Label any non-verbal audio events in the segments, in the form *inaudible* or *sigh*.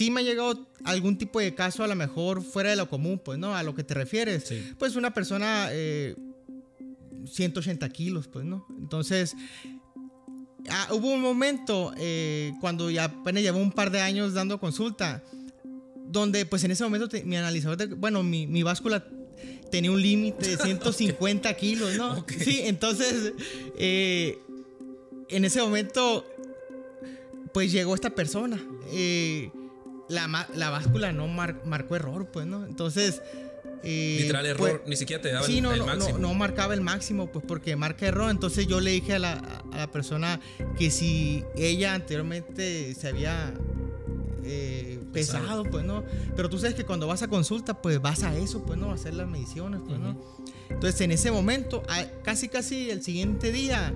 sí me ha llegado algún tipo de caso a lo mejor fuera de lo común, pues, ¿no? A lo que te refieres. Pues una persona eh, 180 kilos, pues, ¿no? Entonces, ah, hubo un momento eh, cuando ya apenas llevo un par de años dando consulta, donde pues en ese momento mi analizador, bueno, mi, báscula tenía un límite de 150 *laughs* kilos, ¿no? Sí, entonces, eh, en ese momento, pues llegó esta persona. Eh, la, la báscula no marcó error, pues, ¿no? Entonces... Eh, Literal pues, error, ni siquiera te daba sí, no, el máximo. No, no, marcaba el máximo, pues porque marca error. Entonces yo le dije a la, persona que si ella anteriormente se había eh, pesado, pues no. Pero tú sabes que cuando vas a consulta, pues vas a eso, pues no, a hacer las mediciones, pues no. Entonces en ese momento, casi casi el siguiente día,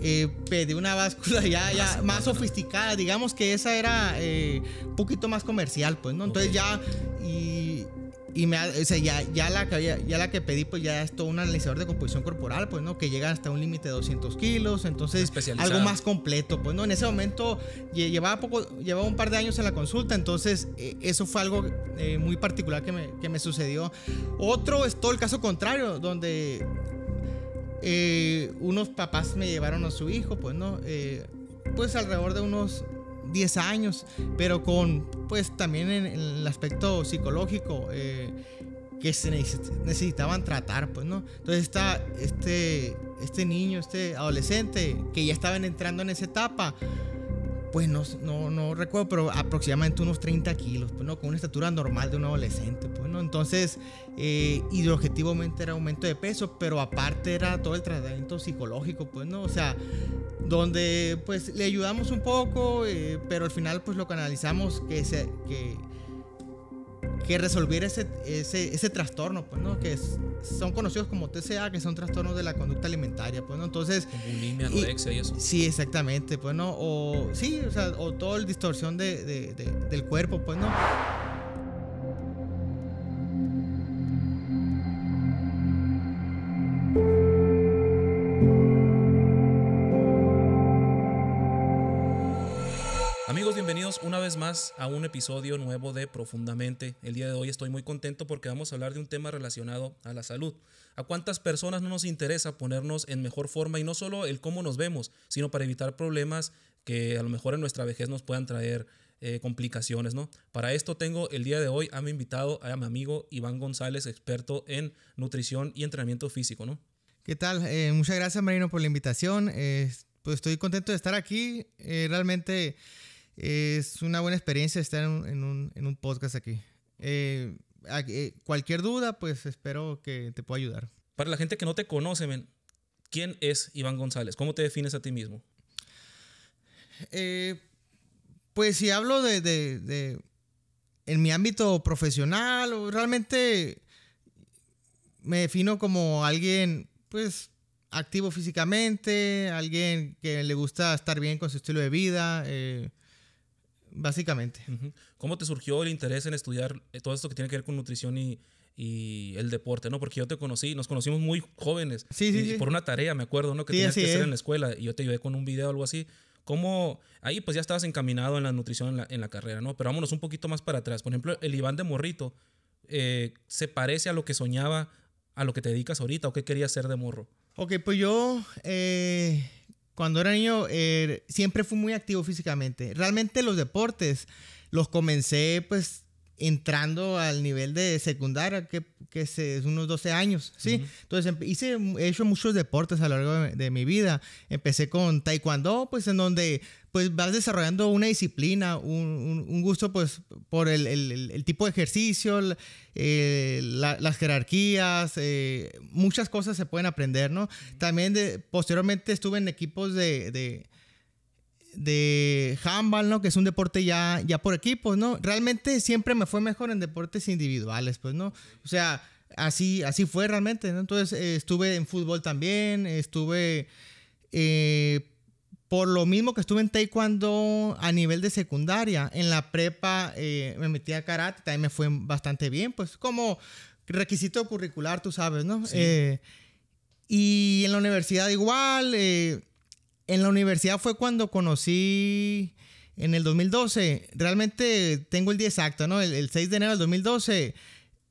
eh, pedí una báscula *laughs* ya, ya más, sofisticada, digamos que esa era eh, un poquito más comercial, pues, ¿no? Entonces ya, y me, ya, ya, la que, ya, la que pedí, pues ya es todo un analizador de composición corporal, pues, ¿no? Que llega hasta un límite de 200 kilos, entonces algo más completo, pues, ¿no? En ese momento llevaba, poco, llevaba un par de años en la consulta, entonces e, eso fue algo eh, muy particular que me, sucedió. Otro es todo el caso contrario, donde eh, unos papás me llevaron a su hijo, pues, ¿no? Eh, pues alrededor de unos 10 años, pero con, pues también en, el aspecto psicológico. Eh, que se necesitaban tratar, pues, ¿no? Entonces está este, este niño, este adolescente, que ya estaban entrando en esa etapa, pues no, no, no, recuerdo, pero aproximadamente unos 30 kilos, pues, ¿no? con una estatura normal de un adolescente. Pues, ¿no? Entonces, eh, y objetivamente era aumento de peso, pero aparte era todo el tratamiento psicológico, pues, ¿no? O sea, donde pues le ayudamos un poco, eh, pero al final pues lo canalizamos que, se, que que resolviera ese, ese, ese trastorno, pues, ¿no? Que son conocidos como TCA, que son trastornos de la conducta alimentaria, pues, ¿no? Entonces... anorexia y eso. Sí, exactamente, pues, ¿no? O sí, o sea, o toda distorsión del cuerpo, pues, ¿no? una vez más a un episodio nuevo de Profundamente. El día de hoy estoy muy contento porque vamos a hablar de un tema relacionado a la salud. ¿A cuántas personas no nos interesa ponernos en mejor forma y no solo el cómo nos vemos, sino para evitar problemas que a lo mejor en nuestra vejez nos puedan traer eh, complicaciones, ¿no? Para esto tengo el día de hoy a mi invitado, a mi amigo Iván González, experto en nutrición y entrenamiento físico, ¿no? ¿Qué tal? Eh, muchas gracias, Marino, por la invitación. Eh, pues estoy contento de estar aquí. realmente es una buena experiencia estar en, un, podcast aquí. Eh, eh, cualquier duda, pues espero que te pueda ayudar. Para la gente que no te conoce, ¿quién es Iván González? ¿Cómo te defines a ti mismo? Eh, pues si hablo de, de, en mi ámbito profesional, realmente me defino como alguien, pues activo físicamente, alguien que le gusta estar bien con su estilo de vida. Básicamente. ¿Cómo te surgió el interés en estudiar eh, todo esto que tiene que ver con nutrición y, el deporte, ¿no? Porque yo te conocí, nos conocimos muy jóvenes. Sí, sí, y, Por una tarea, me acuerdo, ¿no? Que tenías que hacer en la escuela y yo te ayudé con un video o algo así. ¿Cómo? Ahí pues ya estabas encaminado en la nutrición, en la, carrera, ¿no? Pero vámonos un poquito más para atrás. Por ejemplo, el Iván de Morrito, eh, ¿se parece a lo que soñaba, a lo que te dedicas ahorita o qué querías ser de morro? Ok, pues yo eh, cuando era niño eh, siempre fui muy activo físicamente. Realmente los deportes los comencé pues entrando al nivel de secundaria, que, es unos 12 años, ¿sí? Entonces em, hice, mm, he hecho muchos deportes a lo largo de, mi vida. Empecé con taekwondo, pues en donde pues vas desarrollando una disciplina, un, gusto pues por el, tipo de ejercicio, eh, las jerarquías, eh, muchas cosas se pueden aprender, ¿no? También posteriormente estuve en equipos de de handball, ¿no? Que es un deporte ya, ya por equipos, ¿no? Realmente siempre me fue mejor en deportes individuales, pues, ¿no? O sea, así, así fue realmente, ¿no? Entonces eh, estuve en fútbol también, estuve... Eh, por lo mismo que estuve en taekwondo a nivel de secundaria, en la prepa eh, me metí a karate, también me fue bastante bien, pues como requisito curricular, tú sabes, ¿no? Sí. y en la universidad igual, eh, en la universidad fue cuando conocí en el 2012. Realmente tengo el día exacto, ¿no? El, 6 de enero del 2012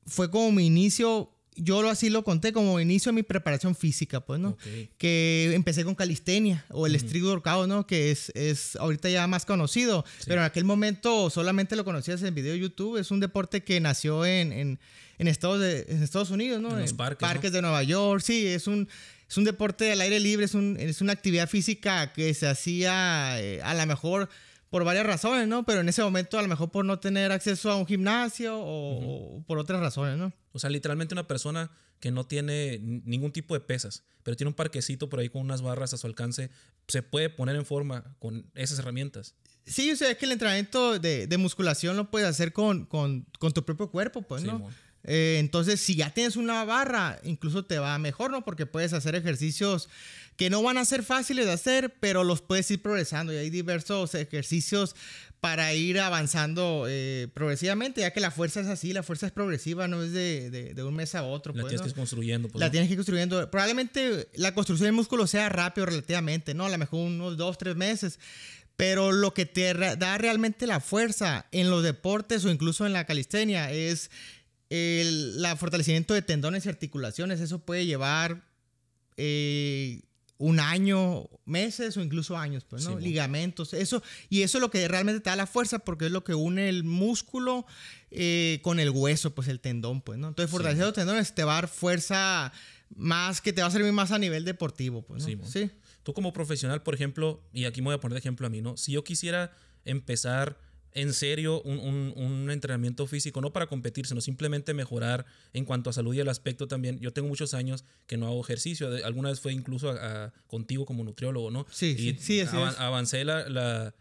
fue como mi inicio. Yo lo así lo conté como inicio de mi preparación física, pues, ¿no? Que empecé con calistenia o el street workout, ¿no? Que es, es ahorita ya más conocido, pero en aquel momento solamente lo conocías en video YouTube. Es un deporte que nació en, en, Estados, Unidos, ¿no? En, los parques. de Nueva York, sí, es un es un deporte al aire libre, es, es una actividad física que se hacía eh, a lo mejor por varias razones, ¿no? Pero en ese momento a lo mejor por no tener acceso a un gimnasio o, por otras razones, ¿no? O sea, literalmente una persona que no tiene ningún tipo de pesas, pero tiene un parquecito por ahí con unas barras a su alcance, se puede poner en forma con esas herramientas. Sí, o sea, es que el entrenamiento de, musculación lo puedes hacer con, con, tu propio cuerpo, pues, ¿no? Eh, entonces, si ya tienes una barra, incluso te va mejor, ¿no? Porque puedes hacer ejercicios que no van a ser fáciles de hacer, pero los puedes ir progresando. Y hay diversos ejercicios para ir avanzando eh, progresivamente, ya que la fuerza es así, la fuerza es progresiva, no es de, de, un mes a otro. La pues, pues, tienes que ir construyendo. la tienes que construyendo. Probablemente la construcción del músculo sea rápido relativamente, ¿no? A lo mejor unos dos, tres meses. Pero lo que te da realmente la fuerza en los deportes o incluso en la calistenia es el fortalecimiento de tendones y articulaciones, eso puede llevar eh, un año, meses o incluso años, pues, ¿no? Ligamentos, eso, y eso es lo que realmente te da la fuerza porque es lo que une el músculo eh, con el hueso, pues el tendón, pues, ¿no? Entonces, fortalecer los tendones te va a dar fuerza más que te va a servir más a nivel deportivo, pues, ¿no? Sí, Tú como profesional, por ejemplo, y aquí me voy a poner de ejemplo a mí, ¿no? Si yo quisiera empezar en serio un, entrenamiento físico, no para competir, sino simplemente mejorar en cuanto a salud y el aspecto también. Yo tengo muchos años que no hago ejercicio, alguna vez fue incluso contigo como nutriólogo, ¿no? Sí, sí, sí Avancé la,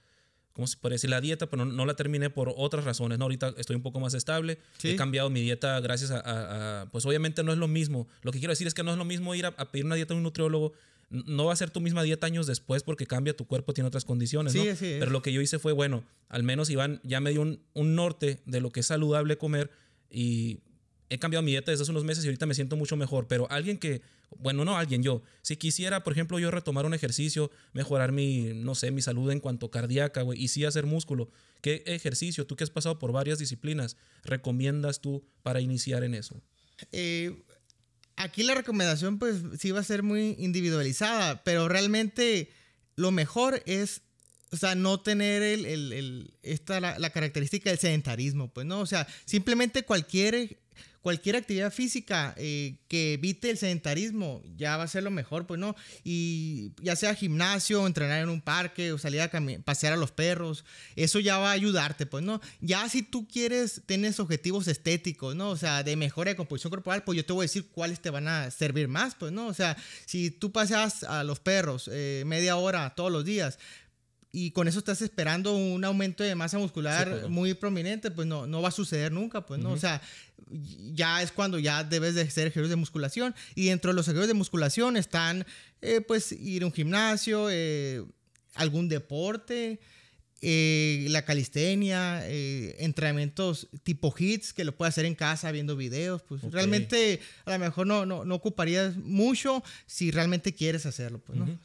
¿cómo se puede La dieta, pero no, la terminé por otras razones, ¿no? Ahorita estoy un poco más estable, he cambiado mi dieta gracias a, a, pues obviamente no es lo mismo. Lo que quiero decir es que no es lo mismo ir a pedir una dieta a un nutriólogo no va a ser tu misma dieta años después porque cambia tu cuerpo, tiene otras condiciones. ¿no? sí, Pero lo que yo hice fue, bueno, al menos Iván ya me dio un, norte de lo que es saludable comer y he cambiado mi dieta desde hace unos meses y ahorita me siento mucho mejor, pero alguien que, bueno, no alguien, yo, si quisiera, por ejemplo, yo retomar un ejercicio, mejorar mi, no sé, mi salud en cuanto cardíaca, güey, y sí hacer músculo, ¿qué ejercicio, tú que has pasado por varias disciplinas, recomiendas tú para iniciar en eso? Eh, aquí la recomendación pues sí va a ser muy individualizada, pero realmente lo mejor es, o sea, no tener el, el, esta, la, la, característica del sedentarismo, pues no, o sea, simplemente cualquier cualquier actividad física eh, que evite el sedentarismo ya va a ser lo mejor, pues no. Y ya sea gimnasio, entrenar en un parque o salir a pasear a los perros, eso ya va a ayudarte, pues no. Ya si tú quieres, tienes objetivos estéticos, ¿no? O sea, de mejora de composición corporal, pues yo te voy a decir cuáles te van a servir más, pues no. O sea, si tú paseas a los perros eh, media hora todos los días, y con eso estás esperando un aumento de masa muscular muy prominente, pues no, va a suceder nunca, pues no. O sea, ya es cuando ya debes de ser ejercicios de musculación y dentro de los ejercicios de musculación están, eh, pues, ir a un gimnasio, eh, algún deporte, eh, la calistenia, entrenamientos tipo hits que lo puedes hacer en casa viendo videos. Pues realmente a lo mejor no, no, no ocuparías mucho si realmente quieres hacerlo. Pues, ¿no?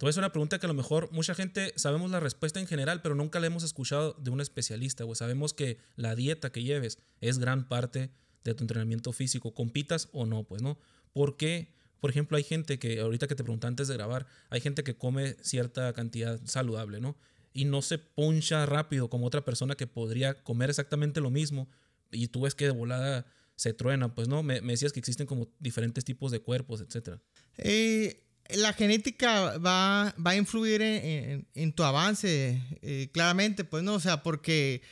Entonces voy una pregunta que a lo mejor mucha gente sabemos la respuesta en general, pero nunca la hemos escuchado de un especialista, pues Sabemos que la dieta que lleves es gran parte de tu entrenamiento físico, compitas o no, pues, ¿no? ¿Por qué? Por ejemplo, hay gente que, ahorita que te pregunté antes de grabar, hay gente que come cierta cantidad saludable, ¿no? Y no se poncha rápido como otra persona que podría comer exactamente lo mismo y tú ves que de volada se truena, pues, ¿no? Me, decías que existen como diferentes tipos de cuerpos, etc. Eh, la genética va, a influir en, tu avance, eh, claramente, pues, ¿no? O sea, porque,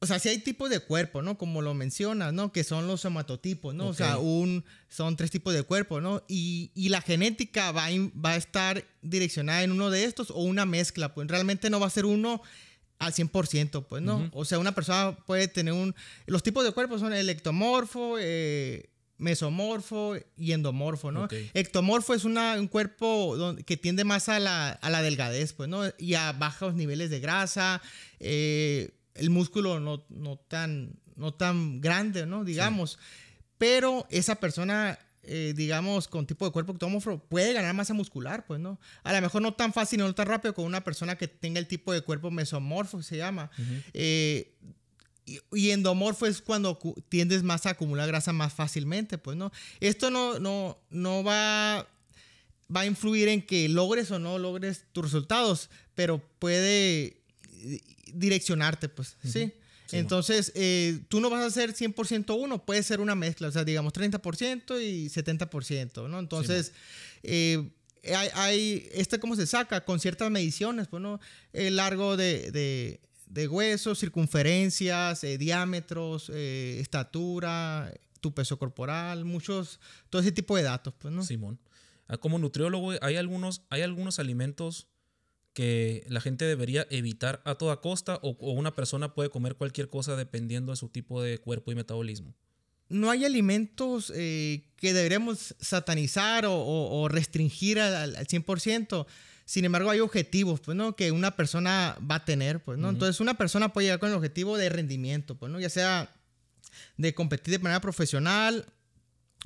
o sea, si hay tipos de cuerpo, ¿no? Como lo mencionas, ¿no? Que son los somatotipos, ¿no? O sea, un, son tres tipos de cuerpo, ¿no? Y, la genética va, va a estar direccionada en uno de estos o una mezcla, pues realmente no va a ser uno al 100%, pues, ¿no? O sea, una persona puede tener un... Los tipos de cuerpo son electomorfo, eh, mesomorfo y endomorfo, ¿no? Ectomorfo es un cuerpo que tiende más a la, delgadez, pues, ¿no? Y a bajos niveles de grasa, eh, el músculo no, no, tan, no tan grande, ¿no? Digamos. Pero esa persona eh, digamos, con tipo de cuerpo ectomorfo, puede ganar masa muscular, pues, ¿no? A lo mejor no tan fácil, no tan rápido como una persona que tenga el tipo de cuerpo mesomorfo, se llama y, endomorfo es pues, cuando tiendes más a acumular grasa más fácilmente, pues no. Esto no, no, no va, va a influir en que logres o no logres tus resultados, pero puede eh, direccionarte, pues, ¿sí? Entonces, eh, tú no vas a ser 100% uno, puede ser una mezcla, o sea, digamos 30% y 70%, ¿no? Entonces, eh, hay, hay, este cómo se saca con ciertas mediciones, pues, ¿no? El largo de de huesos, circunferencias, eh, diámetros, eh, estatura, tu peso corporal, muchos, todo ese tipo de datos, pues, ¿no? Simón. Ah, como nutriólogo, hay algunos, hay algunos alimentos que la gente debería evitar a toda costa o, una persona puede comer cualquier cosa dependiendo de su tipo de cuerpo y metabolismo no hay alimentos eh, que deberíamos satanizar o, restringir al, al 100%. Sin embargo, hay objetivos, pues, ¿no? Que una persona va a tener, pues, ¿no? Entonces, una persona puede llegar con el objetivo de rendimiento, pues, ¿no? Ya sea de competir de manera profesional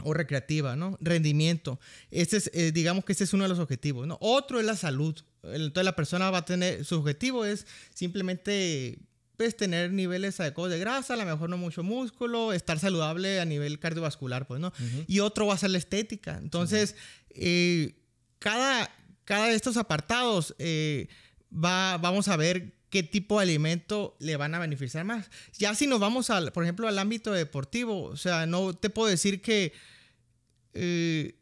o recreativa, ¿no? Rendimiento. Este es, eh, digamos que ese es uno de los objetivos, ¿no? Otro es la salud. Entonces, la persona va a tener, su objetivo es simplemente pues tener niveles adecuados de grasa, a lo mejor no mucho músculo, estar saludable a nivel cardiovascular, pues, ¿no? Y otro va a ser la estética. Entonces, eh, cada, cada de estos apartados eh, vamos a ver qué tipo de alimento le van a beneficiar más. Ya si nos vamos, al, por ejemplo, al ámbito deportivo, o sea, no te puedo decir que... Eh,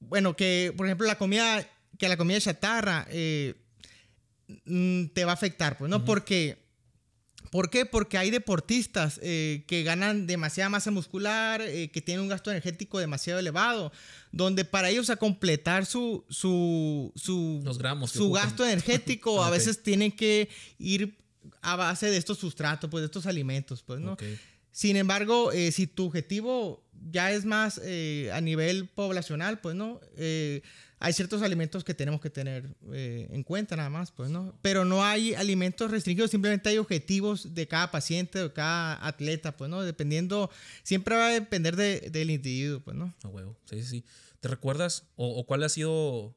bueno, que por ejemplo la comida, que la comida chatarra eh, mm, te va a afectar, pues, ¿no? Porque ¿Por qué? Porque hay deportistas eh, que ganan demasiada masa muscular, eh, que tienen un gasto energético demasiado elevado, donde para ellos a completar su, su, gasto *laughs* energético a veces tienen que ir a base de estos sustratos, pues de estos alimentos, pues, ¿no? Sin embargo, eh, si tu objetivo ya es más a nivel poblacional, pues, ¿no? hay ciertos alimentos que tenemos que tener eh, en cuenta nada más, pues, ¿no? Pero no hay alimentos restringidos, simplemente hay objetivos de cada paciente o cada atleta, pues, ¿no? Dependiendo, siempre va a depender del individuo, pues, ¿no? A huevo, sí, sí, ¿Te recuerdas o, cuál ha sido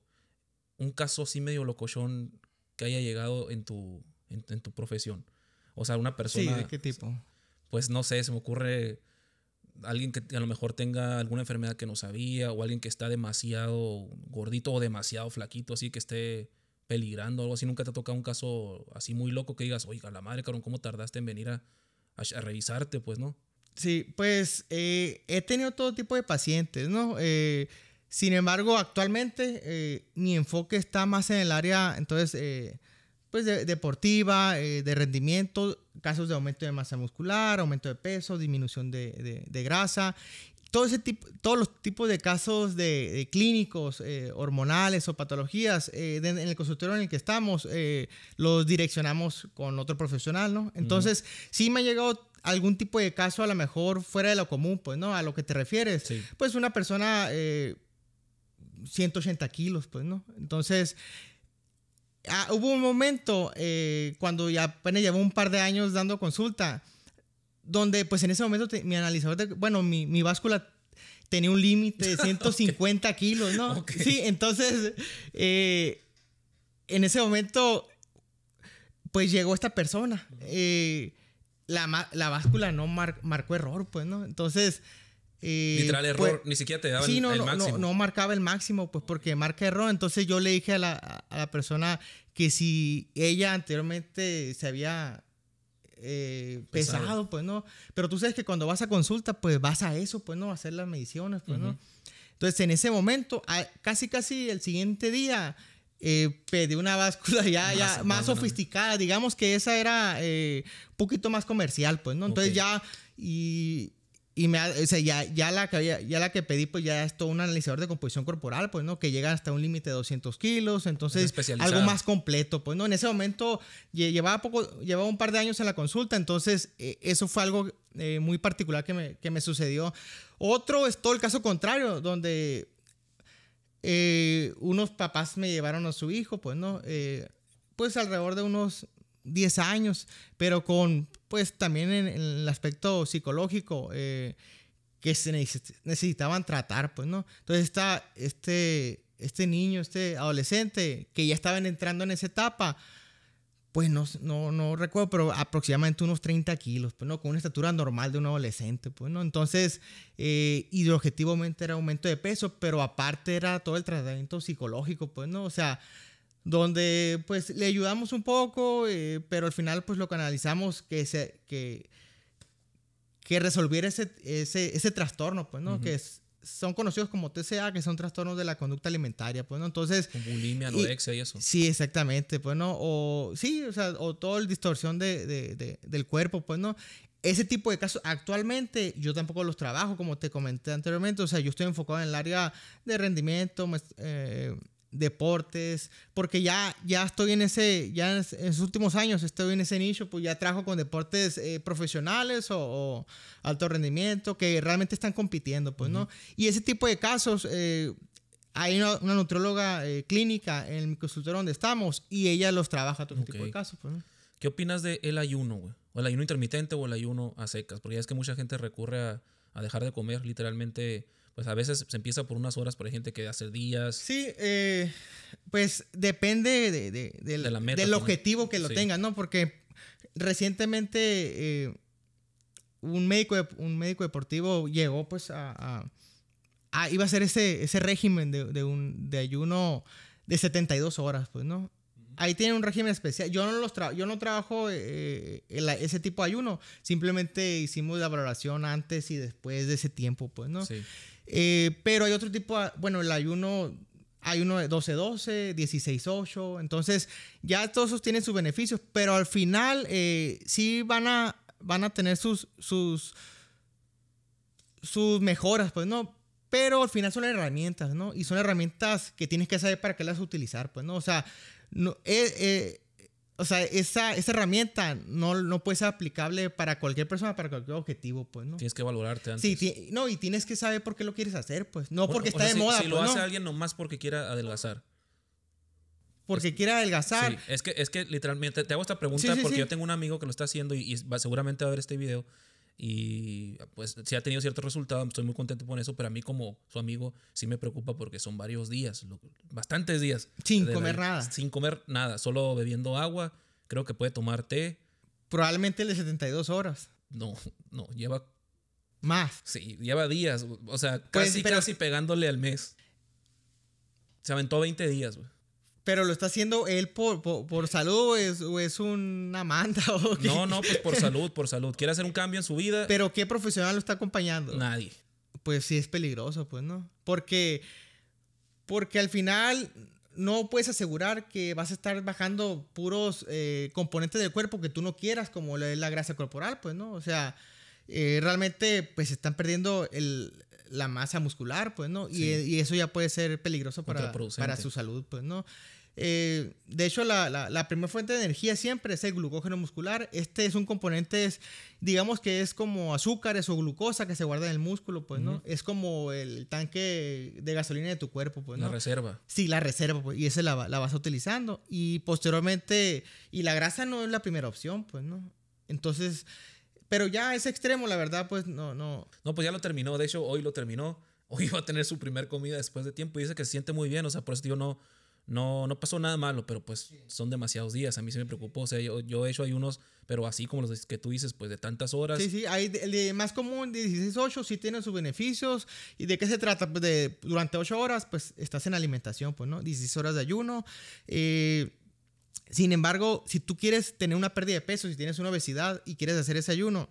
un caso así medio locochón que haya llegado en tu, en tu profesión? O sea, una persona... Sí, ¿de qué tipo? Pues, no sé, se me ocurre alguien que a lo mejor tenga alguna enfermedad que no sabía o alguien que está demasiado gordito o demasiado flaquito, así que esté peligrando o algo así. Nunca te ha tocado un caso así muy loco que digas, oiga, la madre, cabrón, ¿cómo tardaste en venir a, revisarte? Pues, ¿no? Sí, pues eh, he tenido todo tipo de pacientes, ¿no? Eh, sin embargo, actualmente eh, mi enfoque está más en el área, entonces, pues, deportiva, de rendimiento casos de aumento de masa muscular, aumento de peso, disminución de, de, grasa. Todo ese tipo, todos los tipos de casos de, clínicos, eh, hormonales o patologías eh, en el consultorio en el que estamos, eh, los direccionamos con otro profesional, ¿no? Entonces, sí me ha llegado algún tipo de caso a lo mejor fuera de lo común, pues, ¿no? A lo que te refieres. Pues una persona 180 kilos, pues, ¿no? Entonces Ah, hubo un momento eh, cuando ya apenas llevo un par de años dando consulta, donde pues en ese momento mi analizador, de, bueno, mi, mi báscula tenía un límite de 150 *laughs* kilos, ¿no? Sí, entonces, eh, en ese momento, pues llegó esta persona. Eh, la, la, báscula no marcó error, pues, ¿no? Entonces, eh, Literal error, pues, ni siquiera te daba el máximo. No, marcaba el máximo, pues porque marca error. Entonces yo le dije a la, a la persona que si ella anteriormente se había eh, pesado, pues no. Pero tú sabes que cuando vas a consulta, pues vas a eso, pues no, a hacer las mediciones, pues no. Entonces en ese momento, casi casi el siguiente día, eh, pedí una báscula ya más, ya, más sofisticada, digamos que esa era un poquito más comercial, pues no. Entonces ya, y y me, o ya, ya, la que, ya la que pedí, pues ya es todo un analizador de composición corporal, pues, ¿no? Que llega hasta un límite de 200 kilos, entonces algo más completo, pues, ¿no? En ese momento llevaba, poco, llevaba un par de años en la consulta, entonces eh, eso fue algo eh, muy particular que me, sucedió. Otro es todo el caso contrario, donde eh, unos papás me llevaron a su hijo, pues, ¿no? pues alrededor de unos 10 años, pero con, pues también en, el aspecto psicológico eh, que se necesitaban tratar, pues, ¿no? Entonces está este, este niño, este adolescente que ya estaban entrando en esa etapa, pues no, no, no recuerdo, pero aproximadamente unos 30 kilos, pues, ¿no? Con una estatura normal de un adolescente, pues, ¿no? Entonces, eh, y objetivamente era aumento de peso, pero aparte era todo el tratamiento psicológico, pues, ¿no? O sea, donde pues le ayudamos un poco, eh, pero al final pues lo canalizamos que se, que, que resolviera ese, ese, ese trastorno, pues, ¿no? Que son conocidos como TCA, que son trastornos de la conducta alimentaria, pues, ¿no? Entonces... Como bulimia, anorexia y, y, eso. Sí, exactamente, pues, ¿no? O sí, o sea, o toda la distorsión de, de, del cuerpo, pues, ¿no? Ese tipo de casos actualmente yo tampoco los trabajo, como te comenté anteriormente, o sea, yo estoy enfocado en el área de rendimiento, eh, deportes, porque ya, ya estoy en ese, ya en, los últimos años estoy en ese nicho, pues ya trabajo con deportes eh, profesionales o, alto rendimiento que realmente están compitiendo, pues, ¿no? Y ese tipo de casos, eh, hay una, nutrióloga eh, clínica en el consultorio donde estamos y ella los trabaja todo tipo de casos, pues, ¿Qué opinas del el ayuno, güey? O el ayuno intermitente o el ayuno a secas, porque ya es que mucha gente recurre a, a dejar de comer literalmente pues a veces se empieza por unas horas, por hay gente que hace días. Sí, eh, pues depende de, de, del pues, objetivo que lo tengan, tenga, ¿no? Porque recientemente eh, un, médico, un médico deportivo llegó pues a... iba a hacer ese, ese régimen de, un, de ayuno de 72 horas, pues, ¿no? ahí tienen un régimen especial. Yo no los yo no trabajo eh, ese tipo de ayuno. Simplemente hicimos la valoración antes y después de ese tiempo, pues, ¿no? Sí. Eh, pero hay otro tipo, ah, bueno, el ayuno, hay uno de 12-12, 16-8, entonces ya todos esos tienen sus beneficios, pero al final eh, sí van a, van a tener sus, sus, sus mejoras, pues no, pero al final son herramientas, ¿no? Y son herramientas que tienes que saber para qué las utilizar, pues, ¿no? O sea, no, eh, o sea, esa, herramienta no, no puede ser aplicable para cualquier persona, para cualquier objetivo, pues, ¿no? Tienes que valorarte antes. Sí, no, y tienes que saber por qué lo quieres hacer, pues. No porque está de si, moda. Si lo pues, hace alguien nomás porque quiera adelgazar. Porque quiera adelgazar. Sí, es que, es que literalmente, te hago esta pregunta porque yo tengo un amigo que lo está haciendo y, seguramente va a ver este video. Y pues si ha tenido cierto resultado, estoy muy contento con eso, pero a mí como su amigo sí me preocupa porque son varios días, bastantes días. Sin comer nada. Sin comer nada, solo bebiendo agua, creo que puede tomar té. Probablemente le 72 horas. No, no, lleva... Más. Sí, lleva días, o sea, pues, casi, casi pegándole al mes. Se aventó 20 días, güey. Pero lo está haciendo él por, salud o es, es una manta *laughs* o qué? No, no, pues por salud, por salud. Quiere hacer un cambio en su vida. Pero ¿qué profesional lo está acompañando? Nadie. Pues sí es peligroso, pues, ¿no? Porque, porque al final no puedes asegurar que vas a estar bajando puros eh, componentes del cuerpo que tú no quieras, como la, la grasa corporal, pues, ¿no? O sea, eh, realmente pues están perdiendo la masa muscular, pues, ¿no? Y, eso ya puede ser peligroso para, para su salud, pues, ¿no? Eh, de hecho, la, la, primera fuente de energía siempre es el glucógeno muscular. Este es un componente, es, digamos que es como azúcares o glucosa que se guarda en el músculo, pues, ¿no? Es como el tanque de gasolina de tu cuerpo, pues, ¿no? La reserva. Sí, la reserva, pues, y esa la, la vas utilizando. Y posteriormente, y la grasa no es la primera opción, pues, ¿no? Entonces, pero ya ese extremo, la verdad, pues no, no. No, pues ya lo terminó. De hecho, hoy lo terminó. *laughs* Hoy va a tener su primer comida después de tiempo. Y dice que se siente muy bien. O sea, por eso yo no, no, no pasó nada malo, pero pues son demasiados días. A mí se me preocupó. O sea, yo, he hecho ayunos, pero así como los que tú dices, pues de tantas horas. Sí, sí, hay el más común, 16-8, sí tiene sus beneficios. ¿Y de qué se trata? Pues de durante 8 horas, pues estás en alimentación, pues, ¿no? 16 horas de ayuno. Eh sin embargo, si tú quieres tener una pérdida de peso, si tienes una obesidad y quieres hacer ese ayuno,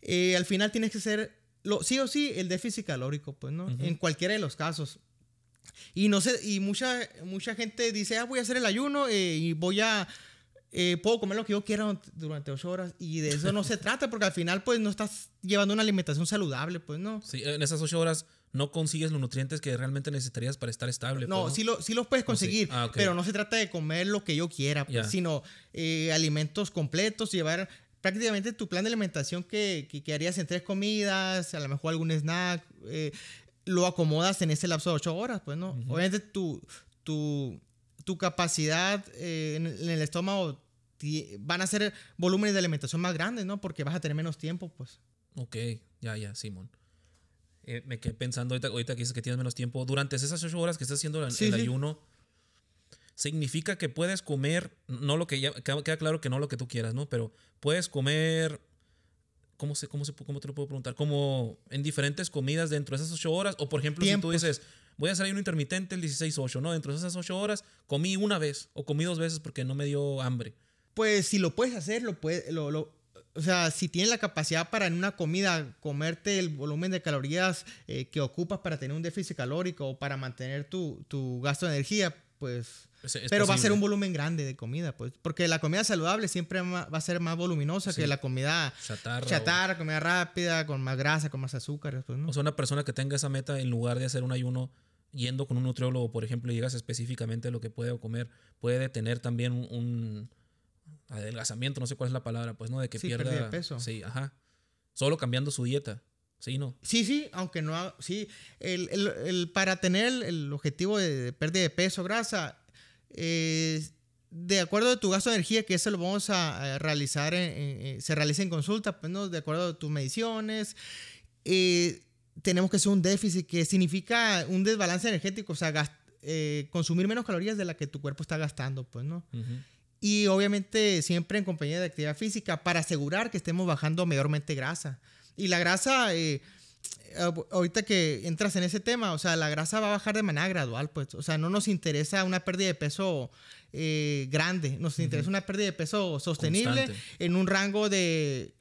eh, al final tienes que ser lo, sí o sí el déficit calórico, pues, ¿no? En cualquiera de los casos. Y no sé, y mucha, mucha gente dice, ah, voy a hacer el ayuno eh, y voy a. Eh, puedo comer lo que yo quiera durante ocho horas y de eso no se *laughs* trata porque al final pues no estás llevando una alimentación saludable pues no sí en esas ocho horas no consigues los nutrientes que realmente necesitarías para estar estable. No, pues, sí, lo, los puedes conseguir, ah, pero no se trata de comer lo que yo quiera, pues, sino eh, alimentos completos, llevar prácticamente tu plan de alimentación que, que, harías en tres comidas, a lo mejor algún snack, eh, lo acomodas en ese lapso de ocho horas, pues, ¿no? Obviamente tu, tu, capacidad eh, en, el estómago van a ser volúmenes de alimentación más grandes, ¿no? Porque vas a tener menos tiempo, pues. Ok, ya, ya, Simón. Eh, me quedé pensando ahorita, que dices que tienes menos tiempo, durante esas ocho horas que estás haciendo el, ayuno, significa que puedes comer, no lo que ya, queda claro que no lo que tú quieras, ¿no? Pero puedes comer, ¿cómo, se, cómo, se, cómo te lo puedo preguntar? Como en diferentes comidas dentro de esas ocho horas, o por ejemplo, si tú dices, voy a hacer ayuno intermitente el 16-8, ¿no? Dentro de esas ocho horas comí una vez o comí dos veces porque no me dio hambre. Pues si lo puedes hacer, lo, puedes... lo o sea, si tienes la capacidad para en una comida comerte el volumen de calorías eh, que ocupas para tener un déficit calórico o para mantener tu, tu gasto de energía, pues... pero va a ser un volumen grande de comida, pues. Porque la comida saludable siempre va a ser más voluminosa que la comida chatarra, comida rápida, con más grasa, con más azúcar. Pues, o sea, una persona que tenga esa meta, en lugar de hacer un ayuno yendo con un nutriólogo, por ejemplo, y llegas específicamente a lo que puede comer, puede tener también un adelgazamiento, no sé cuál es la palabra, pues, ¿no? De que sí, pierda de peso. Sí, ajá. Solo cambiando su dieta. Sí, ¿no? Sí, sí, aunque no... sí, para tener el, objetivo de, pérdida de peso, grasa, de acuerdo a tu gasto de energía, que eso lo vamos a, realizar, se realiza en consulta, pues, ¿no? De acuerdo a tus mediciones. Eh, tenemos que hacer un déficit que significa un desbalance energético, o sea, eh, consumir menos calorías de la que tu cuerpo está gastando, pues, ¿no? Ajá y obviamente siempre en compañía de actividad física para asegurar que estemos bajando mayormente grasa. Y la grasa, eh, ahorita que entras en ese tema, o sea, la grasa va a bajar de manera gradual, pues, o sea, no nos interesa una pérdida de peso eh, grande, nos interesa una pérdida de peso sostenible en un rango de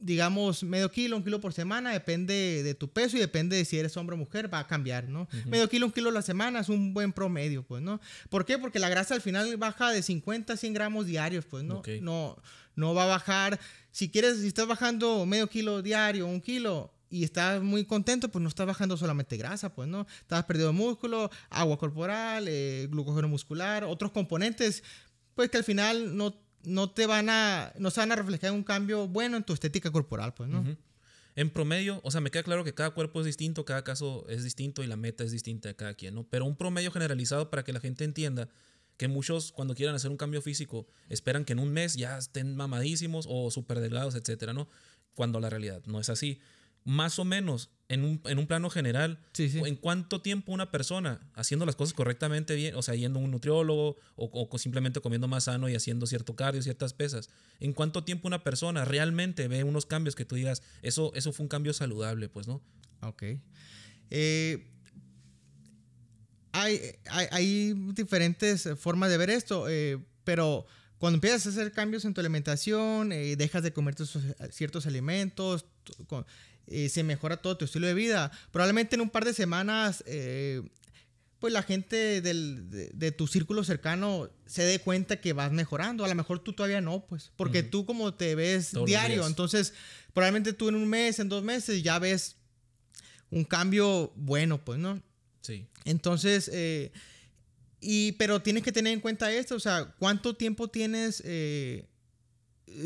digamos, medio kilo, un kilo por semana, depende de tu peso y depende de si eres hombre o mujer, va a cambiar, ¿no? Medio kilo, un kilo a la semana es un buen promedio, pues, ¿no? ¿Por qué? Porque la grasa al final baja de 50 a 100 gramos diarios, pues, ¿no? No, no va a bajar. Si quieres, si estás bajando medio kilo diario, un kilo, y estás muy contento, pues no estás bajando solamente grasa, pues no, estás perdiendo músculo, agua corporal, eh, glucógeno muscular, otros componentes, pues que al final no no te van a, no se van a reflejar un cambio bueno en tu estética corporal, pues, ¿no? En promedio, o sea, me queda claro que cada cuerpo es distinto, cada caso es distinto y la meta es distinta de cada quien, ¿no? Pero un promedio generalizado para que la gente entienda que muchos cuando quieran hacer un cambio físico esperan que en un mes ya estén mamadísimos o súper delgados, etcétera, ¿no? Cuando la realidad no es así más o menos, en un, plano general, en cuánto tiempo una persona haciendo las cosas correctamente bien, o sea, yendo a un nutriólogo o, simplemente comiendo más sano y haciendo cierto cardio, ciertas pesas, en cuánto tiempo una persona realmente ve unos cambios que tú digas, eso, eso fue un cambio saludable, pues, ¿no? Ok. Eh, hay, hay, diferentes formas de ver esto, eh, pero cuando empiezas a hacer cambios en tu alimentación, eh, dejas de comer ciertos alimentos, eh, se mejora todo tu estilo de vida. Probablemente en un par de semanas, eh, pues la gente del, de, tu círculo cercano se dé cuenta que vas mejorando. A lo mejor tú todavía no, pues, porque tú como te ves diario, entonces probablemente tú en un mes, en dos meses, ya ves un cambio bueno, pues, ¿no? Sí. Entonces, eh, y, pero tienes que tener en cuenta esto, o sea, ¿cuánto tiempo tienes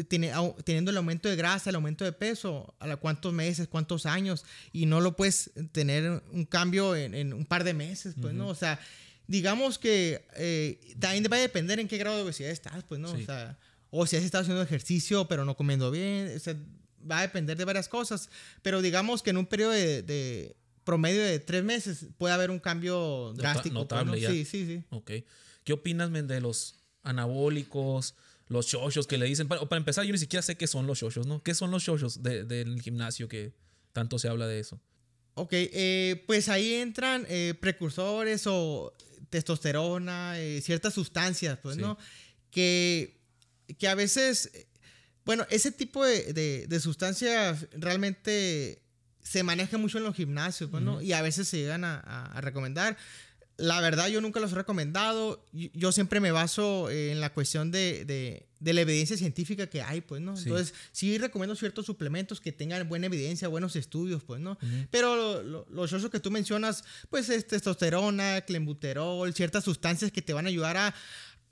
tiene, teniendo el aumento de grasa, el aumento de peso, a cuántos meses, cuántos años, y no lo puedes tener un cambio en, un par de meses, pues, ¿no? O sea, digamos que eh, también va a depender en qué grado de obesidad estás, pues, ¿no? O sea, o si has estado haciendo ejercicio pero no comiendo bien, o sea, va a depender de varias cosas, pero digamos que en un periodo de, promedio de tres meses puede haber un cambio drástico. Pues, notable, Sí, sí, sí. Ok. ¿Qué opinas, men, de los anabólicos? los shoshos que le dicen. Para, para, empezar, yo ni siquiera sé qué son los shoshos, ¿no? ¿Qué son los shoshos del gimnasio que tanto se habla de eso? Ok, eh, pues ahí entran eh, precursores o testosterona, eh, ciertas sustancias, pues, ¿no? Que, que a veces, bueno, ese tipo de, sustancias realmente se maneja mucho en los gimnasios, pues, ¿no? Y a veces se llegan a recomendar la verdad yo nunca los he recomendado. Yo siempre me baso eh, en la cuestión de, la evidencia científica que hay, pues, ¿no? Entonces, sí recomiendo ciertos suplementos que tengan buena evidencia, buenos estudios, pues, ¿no? Pero los otros que tú mencionas, pues, es testosterona, clenbuterol, ciertas sustancias que te van a ayudar a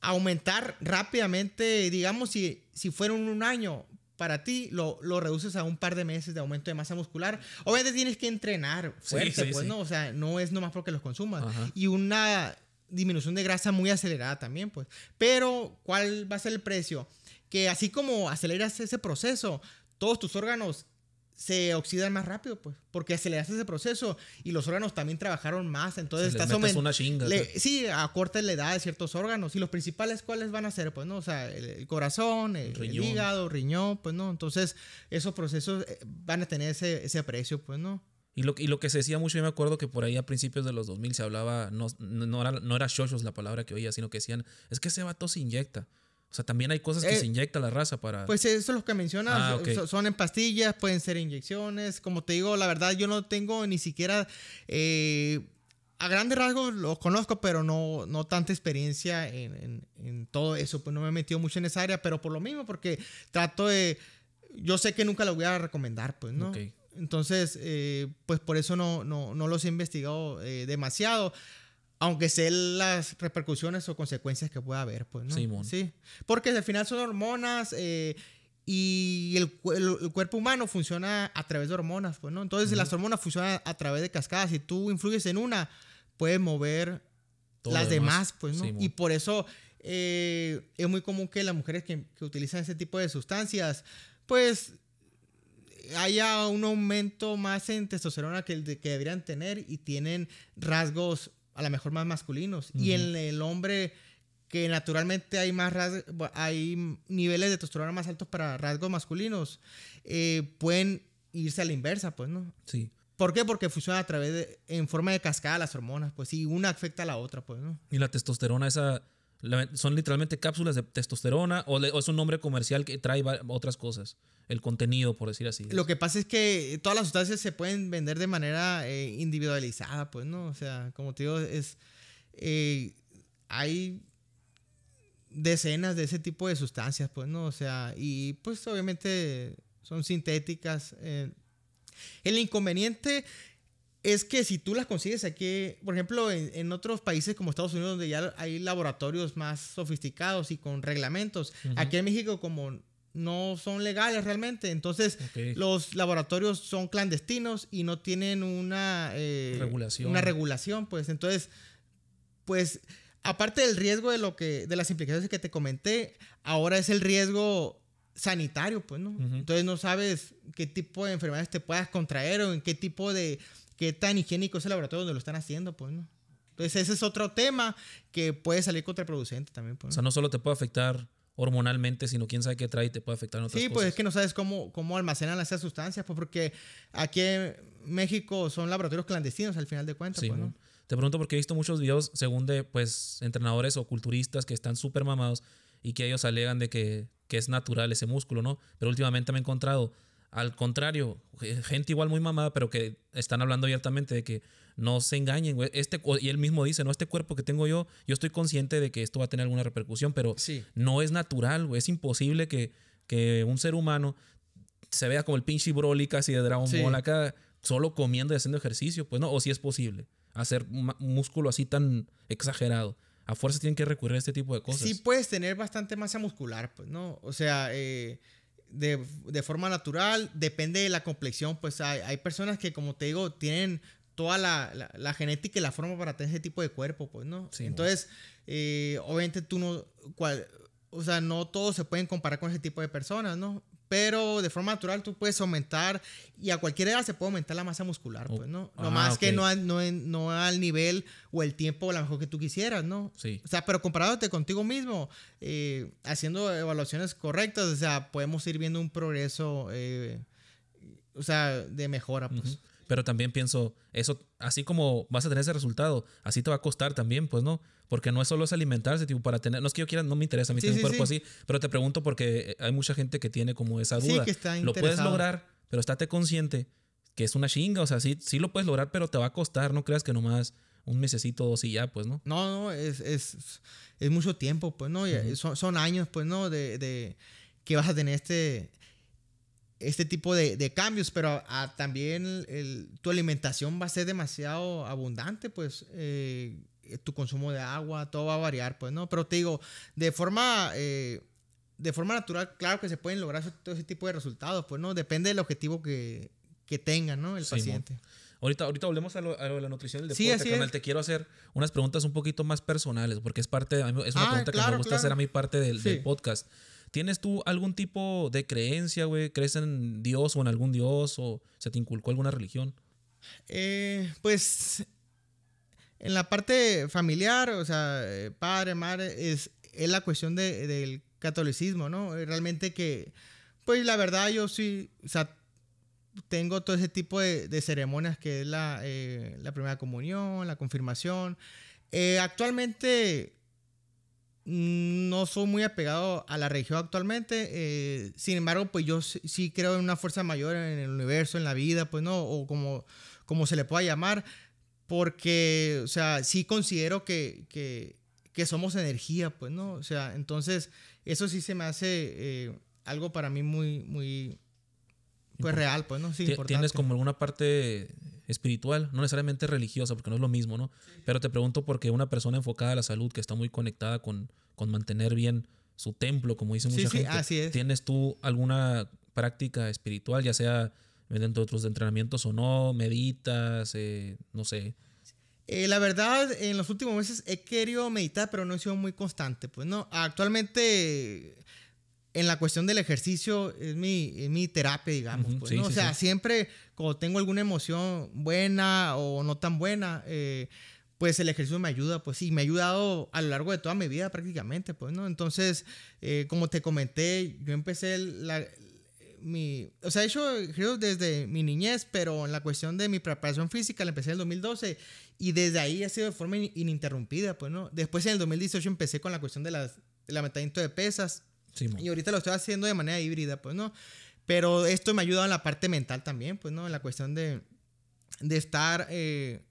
aumentar rápidamente, digamos, si, si fueron un año, para ti, lo, lo, reduces a un par de meses de aumento de masa muscular. Obviamente tienes que entrenar fuerte, pues no, o sea, no es nomás porque los consumas. Y una disminución de grasa muy acelerada también, pues. Pero, ¿cuál va a ser el precio? Que así como aceleras ese proceso, todos tus órganos se oxidan más rápido, pues, porque se le hace ese proceso y los órganos también trabajaron más, entonces está una chinga. sí, acorta la edad de ciertos órganos y los principales cuáles van a ser, pues, no, o sea, el, corazón, el, hígado, riñón, pues, no, entonces esos procesos eh, van a tener ese, aprecio, pues, no. Y lo, lo que se decía mucho, yo me acuerdo que por ahí a principios de los 2000 se hablaba, no, no era, no era shoshos la palabra que oía, sino que decían, es que ese vato se inyecta. O sea, también hay cosas que eh, se inyecta la raza para. Pues eso es lo que mencionas. Ah, son en pastillas, pueden ser inyecciones. Como te digo, la verdad, yo no tengo ni siquiera. Eh, a grandes rasgos los conozco, pero no, no tanta experiencia en, en, todo eso. Pues no me he metido mucho en esa área, pero por lo mismo, porque trato de. Yo sé que nunca lo voy a recomendar, pues, ¿no? Entonces, eh, pues por eso no, no, no los he investigado demasiado aunque sean las repercusiones o consecuencias que pueda haber, pues, ¿no? Sí, Porque al final son hormonas eh, y el, cuerpo humano funciona a través de hormonas, pues, ¿no? Entonces, las hormonas funcionan a través de cascadas. Si tú influyes en una, puedes mover las demás. pues, ¿no? Y por eso eh, es muy común que las mujeres que, utilizan ese tipo de sustancias, pues haya un aumento más en testosterona que el que deberían tener y tienen rasgos a lo mejor más masculinos. Y en el hombre que naturalmente hay más hay niveles de testosterona más altos para rasgos masculinos, eh, pueden irse a la inversa, pues, ¿no? Sí. ¿Por qué? Porque funciona a través de, en forma de cascada las hormonas, pues, y una afecta a la otra, pues, ¿no? Y la testosterona esa son literalmente cápsulas de testosterona o, es un nombre comercial que trae otras cosas. El contenido, por decir así. Lo que pasa es que todas las sustancias se pueden vender de manera eh, individualizada, pues, ¿no? O sea, como te digo, es. Eh, hay decenas de ese tipo de sustancias, pues, ¿no? O sea, y pues obviamente son sintéticas. Eh. El inconveniente es que si tú las consigues aquí, por ejemplo, en, otros países como Estados Unidos, donde ya hay laboratorios más sofisticados y con reglamentos, aquí en México como no son legales realmente, entonces los laboratorios son clandestinos y no tienen una, eh, regulación. una regulación, pues entonces, pues aparte del riesgo de lo que, de las implicaciones que te comenté, ahora es el riesgo sanitario, pues, ¿no? Entonces no sabes qué tipo de enfermedades te puedas contraer o en qué tipo de qué tan higiénico es el laboratorio donde lo están haciendo, pues, ¿no? Entonces ese es otro tema que puede salir contraproducente también. Pues, ¿no? O sea, no solo te puede afectar hormonalmente, sino quién sabe qué trae y te puede afectar en otras Sí, pues es que no sabes cómo, cómo almacenan esas sustancias, pues porque aquí en México son laboratorios clandestinos al final de cuentas. Pues, te pregunto porque he visto muchos videos, según de pues entrenadores o culturistas que están súper mamados y que ellos alegan de que, que es natural ese músculo, ¿no? Pero últimamente me he encontrado al contrario, gente igual muy mamada, pero que están hablando abiertamente de que no se engañen, Este, y él mismo dice, no, este cuerpo que tengo yo, yo estoy consciente de que esto va a tener alguna repercusión, pero no es natural, güey. Es imposible que, que un ser humano se vea como el pinche Broly así de Dragon Ball acá, solo comiendo y haciendo ejercicio, pues no, o si es posible hacer músculo así tan exagerado. A fuerza tienen que recurrir a este tipo de cosas. Sí puedes tener bastante masa muscular, pues, ¿no? O sea, eh, de, de, forma natural, depende de la complexión, pues hay, hay personas que, como te digo, tienen toda la, genética y la forma para tener ese tipo de cuerpo, pues, ¿no? Entonces, eh, obviamente tú no, cual, o sea, no todos se pueden comparar con ese tipo de personas, ¿no? pero de forma natural tú puedes aumentar y a cualquier edad se puede aumentar la masa muscular, pues, ¿no? Oh, ah, no más que no, al nivel o el tiempo o lo mejor que tú quisieras, ¿no? Sí. O sea, pero comparándote contigo mismo, eh, haciendo evaluaciones correctas, o sea, podemos ir viendo un progreso, eh, o sea, de mejora, pues. Pero también pienso, eso, así como vas a tener ese resultado, así te va a costar también, pues no. Porque no es solo es alimentarse, tipo, para tener. No es que yo quiera, no me interesa, a mí un cuerpo así. Pero te pregunto porque hay mucha gente que tiene como esa duda. Que está lo puedes lograr, pero estate consciente que es una chinga. O sea, sí, sí lo puedes lograr, pero te va a costar. No creas que nomás un mesecito, dos y ya, pues, ¿no? No, no, es, es, es mucho tiempo, pues, ¿no? son, son, años, pues, ¿no? de, de que vas a tener este este tipo de, cambios, pero también tu alimentación va a ser demasiado abundante, pues eh, tu consumo de agua, todo va a variar, pues, ¿no? Pero te digo, de forma, eh, de forma natural, claro que se pueden lograr todo ese tipo de resultados, pues, ¿no? Depende del objetivo que, que tenga, ¿no? El paciente. Ahorita, ahorita volvemos a lo, de la nutrición del deporte, sí, Te quiero hacer unas preguntas un poquito más personales, porque es parte, de, es una ah, pregunta que me gusta hacer a mi parte del podcast. ¿Tienes tú algún tipo de creencia, güey? ¿Crees en Dios o en algún Dios? ¿O se te inculcó alguna religión? Eh, pues en la parte familiar, o sea, eh, padre, madre, es, es la cuestión del catolicismo, ¿no? Eh, realmente que, pues la verdad yo sí, o sea, tengo todo ese tipo de, ceremonias que es la, primera comunión, la confirmación. actualmente Mm, no soy muy apegado a la religión actualmente, eh, sin embargo, pues yo sí creo en una fuerza mayor en el universo, en la vida, pues no, o como, como se le pueda llamar, porque, o sea, sí considero que, somos energía, pues no, o sea, entonces eso sí se me hace eh, algo para mí muy, muy, pues real, pues, ¿no? Sí, Tienes como alguna parte espiritual, no necesariamente religiosa, porque no es lo mismo, ¿no? Pero te pregunto porque una persona enfocada a la salud, que está muy conectada con, con mantener bien su templo, como dice mucha gente, así ¿tienes tú alguna práctica espiritual, ya sea dentro de otros entrenamientos o no, meditas, eh, no sé? Eh, la verdad, en los últimos meses he querido meditar, pero no he sido muy constante. Pues no, actualmente en la cuestión del ejercicio es mi, mi terapia, digamos. pues, ¿no? o sea, siempre cuando tengo alguna emoción buena o no tan buena, eh, pues el ejercicio me ayuda, pues sí, me ha ayudado a lo largo de toda mi vida prácticamente, pues, ¿no? Entonces, eh, como te comenté, yo empecé la, mi, o sea, he Creo desde mi niñez, pero en la cuestión de mi preparación física la empecé en el 2012 y desde ahí ha sido de forma ininterrumpida, pues, ¿no? Después en el 2018 empecé con la cuestión de las, de la de pesas y ahorita lo estoy haciendo de manera híbrida, pues, ¿no? Pero esto me ha ayudado en la parte mental también, pues, ¿no? En la cuestión de, de estar eh,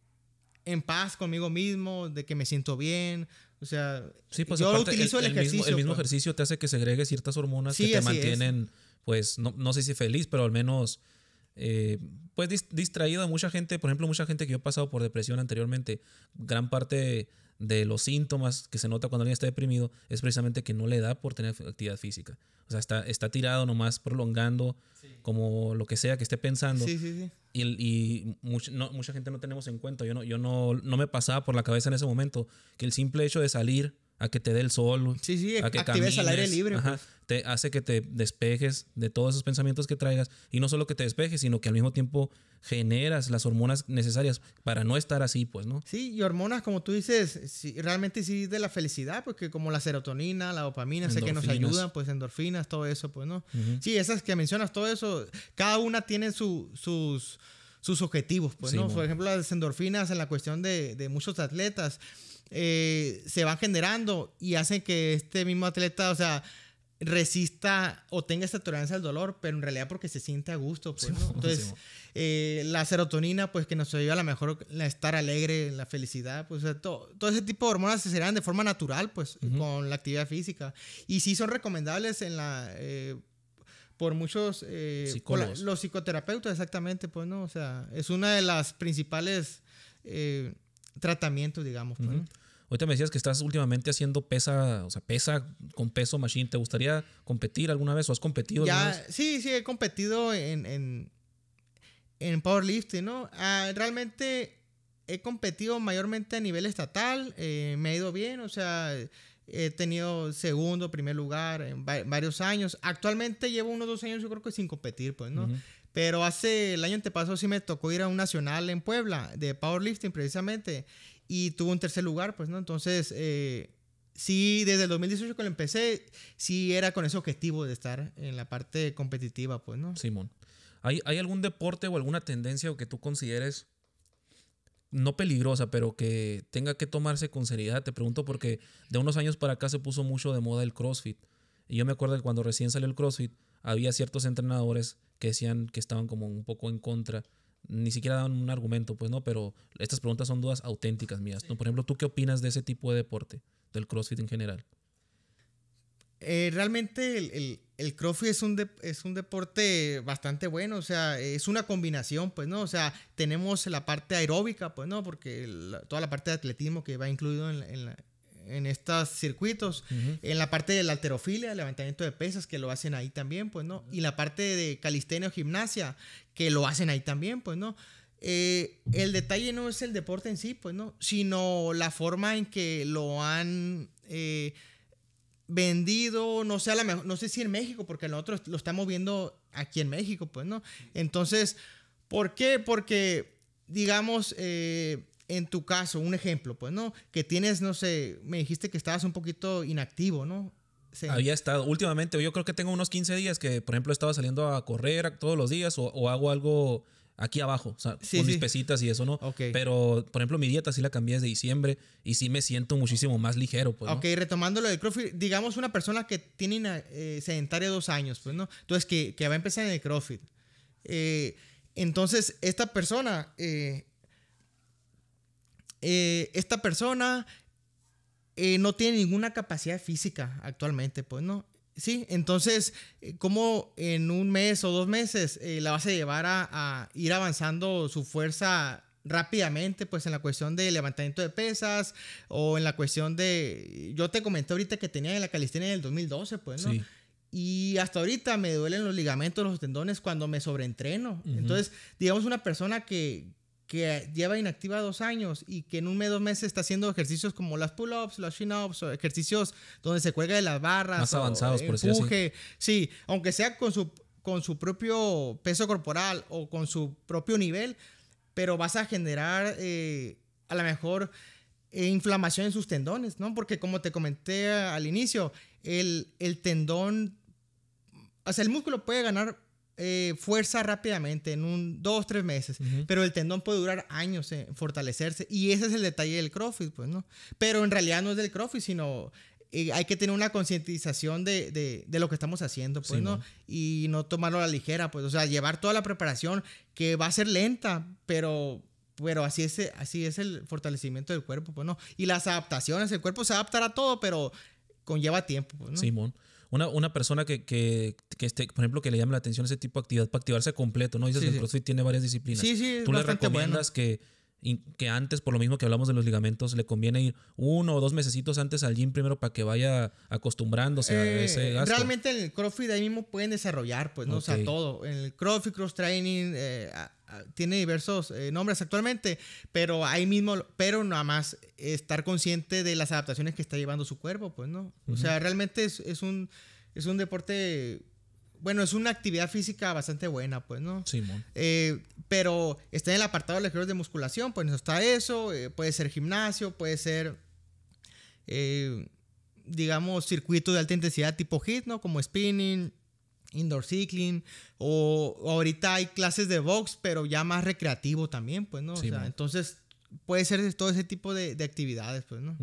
en paz conmigo mismo, de que me siento bien. O sea, pues, yo utilizo el, ejercicio. el mismo pues. ejercicio te hace que segregues ciertas hormonas que te mantienen, pues, no, no, sé si feliz, pero al menos, eh, pues, distraída. Mucha gente, por ejemplo, mucha gente que yo he pasado por depresión anteriormente, gran parte de los síntomas que se nota cuando alguien está deprimido es precisamente que no le da por tener actividad física. O sea, está, está tirado nomás prolongando como lo que sea que esté pensando. Y, mucha gente no tenemos en cuenta. Yo, no, yo no, no me pasaba por la cabeza en ese momento que el simple hecho de salir a que te dé el sol, a que actives al aire libre. Pues. Te hace que te despejes de todos esos pensamientos que traigas y no solo que te despejes, sino que al mismo tiempo generas las hormonas necesarias para no estar así, pues, ¿no? Sí, y hormonas como tú dices, realmente sí de la felicidad, porque como la serotonina, la dopamina, sé que nos ayudan, pues endorfinas, todo eso, pues, ¿no? Sí, esas que mencionas, todo eso, cada una tiene sus sus objetivos, pues, ¿no? Por ejemplo, las endorfinas en la cuestión de, de muchos atletas eh, se van generando y hacen que este mismo atleta, o sea, resista o tenga esta tolerancia al dolor, pero en realidad porque se siente a gusto. Pues, Entonces, eh, la serotonina, pues que nos ayuda a lo mejor a estar alegre, la felicidad, pues todo, todo, ese tipo de hormonas se generan de forma natural, pues, con la actividad física. Y sí son recomendables en la... Eh, por muchos... Eh, los psicoterapeutas, exactamente, pues, ¿no? O sea, es una de las principales tratamientos, digamos. Pues, Ahorita me decías que estás últimamente haciendo pesa, o sea, pesa con peso machine. ¿Te gustaría competir alguna vez o has competido? sí, sí, he competido en, en, en powerlifting, ¿no? Ah, realmente he competido mayormente a nivel estatal, eh, me ha ido bien, o sea, he tenido segundo, primer lugar en varios años. Actualmente llevo unos dos años, yo creo que sin competir, pues, ¿no? Pero hace el año antepasado sí me tocó ir a un nacional en Puebla de powerlifting precisamente y tuvo un tercer lugar, pues, ¿no? Entonces, eh, sí, desde el 2018 que lo empecé, sí era con ese objetivo de estar en la parte competitiva, pues, ¿no? Simón, ¿hay, hay algún deporte o alguna tendencia que tú consideres no peligrosa, pero que tenga que tomarse con seriedad? Te pregunto porque de unos años para acá se puso mucho de moda el CrossFit. Y yo me acuerdo que cuando recién salió el CrossFit, había ciertos entrenadores que decían que estaban como un poco en contra ni siquiera dan un argumento, pues no, pero estas preguntas son dudas auténticas mías. ¿no? Por ejemplo, ¿tú qué opinas de ese tipo de deporte, del CrossFit en general? Eh, realmente el, CrossFit es un, es un deporte bastante bueno, o sea, es una combinación, pues, ¿no? O sea, tenemos la parte aeróbica, pues, ¿no? Porque toda la parte de atletismo que va incluido en, la, en estos circuitos. En la parte de la alterofilia, levantamiento de pesas, que lo hacen ahí también, pues, ¿no? Y la parte de calistenia o gimnasia, que lo hacen ahí también, pues, ¿no? Eh, el detalle no es el deporte en sí, pues, ¿no? Sino la forma en que lo han... Eh, vendido, no sé, a la mejor, no sé si en México, porque nosotros lo estamos viendo aquí en México, pues, ¿no? Entonces, ¿por qué? Porque, digamos, eh, en tu caso, un ejemplo, pues, ¿no? Que tienes, no sé, me dijiste que estabas un poquito inactivo, ¿no? Había estado últimamente, yo creo que tengo unos 15 días que, por ejemplo, estaba saliendo a correr todos los días o, hago algo aquí abajo, o sea, con mis pesitas y eso, ¿no? Pero, por ejemplo, mi dieta sí la cambié desde diciembre y sí me siento muchísimo más ligero, pues. ¿no? Ok, retomando lo del CrossFit, digamos una persona que tiene eh, sedentaria dos años, pues, ¿no? Entonces, que, que va a empezar en el CrossFit. Eh, entonces, esta persona eh, eh, esta persona eh, no tiene ninguna capacidad física actualmente, pues, ¿no? Sí, entonces, eh, ¿cómo en un mes o dos meses la vas a llevar a, ir avanzando su fuerza rápidamente, pues en la cuestión de levantamiento de pesas o en la cuestión de, yo te comenté ahorita que tenía en la calistenia en el 2012, pues, ¿no? Y hasta ahorita me duelen los ligamentos, los tendones cuando me sobreentreno. Entonces, digamos una persona que, que lleva inactiva dos años y que en un mes, dos meses está haciendo ejercicios como las pull-ups, las chin-ups, o ejercicios donde se cuelga de las barras. Más avanzados, por decirlo así. Sí, aunque sea con su, con su propio peso corporal o con su propio nivel, pero vas a generar eh, a lo mejor eh, inflamación en sus tendones, ¿no? Porque como te comenté al inicio, el, el tendón, o sea, el músculo puede ganar eh, fuerza rápidamente, en un dos, tres meses, pero el tendón puede durar años en fortalecerse y ese es el detalle del CrossFit, pues, ¿no? Pero en realidad no es del CrossFit, sino eh, hay que tener una concientización de, lo que estamos haciendo, pues, Y no tomarlo a la ligera, pues, o sea, llevar toda la preparación que va a ser lenta, pero pero así es, así es el fortalecimiento del cuerpo, pues, Y las adaptaciones, el cuerpo se adapta a todo, pero conlleva tiempo, pues, Simón una, persona que, que, esté, por ejemplo, que le llame la atención ese tipo de actividad para activarse completo, ¿no? Dices, que el CrossFit tiene varias disciplinas. Sí, sí, Tú le recomiendas que que antes, por lo mismo que hablamos de los ligamentos, le conviene ir uno o dos mesecitos antes al gym primero para que vaya acostumbrándose a eh, ese gasto. Realmente en el CrossFit ahí mismo pueden desarrollar, pues, ¿no? O sea, todo. En el CrossFit, Cross Training, eh, Ah, tiene diversos eh, nombres actualmente, pero ahí mismo, pero nada más estar consciente de las adaptaciones que está llevando su cuerpo, pues, ¿no? O sea, realmente es, un, es un deporte, bueno, es una actividad física bastante buena, pues, ¿no? Simón. Eh, pero está en el apartado de los de musculación, pues está eso, eh, puede ser gimnasio, puede ser, digamos, circuito de alta intensidad tipo hit, ¿no? Como spinning indoor cycling o ahorita hay clases de box, pero ya más recreativo también, pues, ¿no? entonces puede ser todo ese tipo de, actividades, pues, ¿no?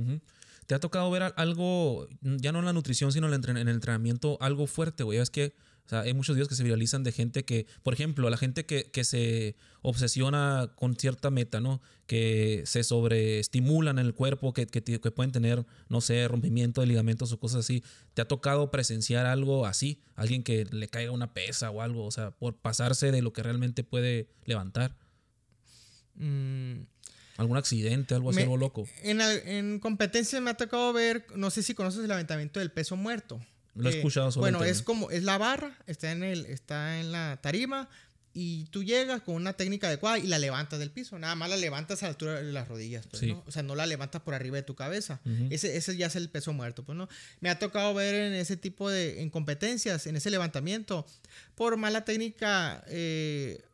¿Te ha tocado ver algo, ya no en la nutrición, sino en el entrenamiento, algo fuerte, güey? Es que o sea, hay muchos videos que se viralizan de gente que, por ejemplo, la gente que, que se obsesiona con cierta meta, ¿no? Que se sobreestimulan en el cuerpo, que, que, pueden tener, no sé, rompimiento de ligamentos o cosas así. ¿Te ha tocado presenciar algo así? Alguien que le caiga una pesa o algo, o sea, por pasarse de lo que realmente puede levantar. Mm. ¿Algún accidente, algo así, algo loco? En, competencia me ha tocado ver, no sé si conoces el levantamiento del peso muerto. Lo eh, escuchado Bueno, es como, es la barra, está en, el, está en la tarima y tú llegas con una técnica adecuada y la levantas del piso. Nada más la levantas a la altura de las rodillas, pues, ¿no? O sea, no la levantas por arriba de tu cabeza. ese, ese ya es el peso muerto, pues, ¿no? Me ha tocado ver en ese tipo de en competencias, en ese levantamiento, por mala técnica eh,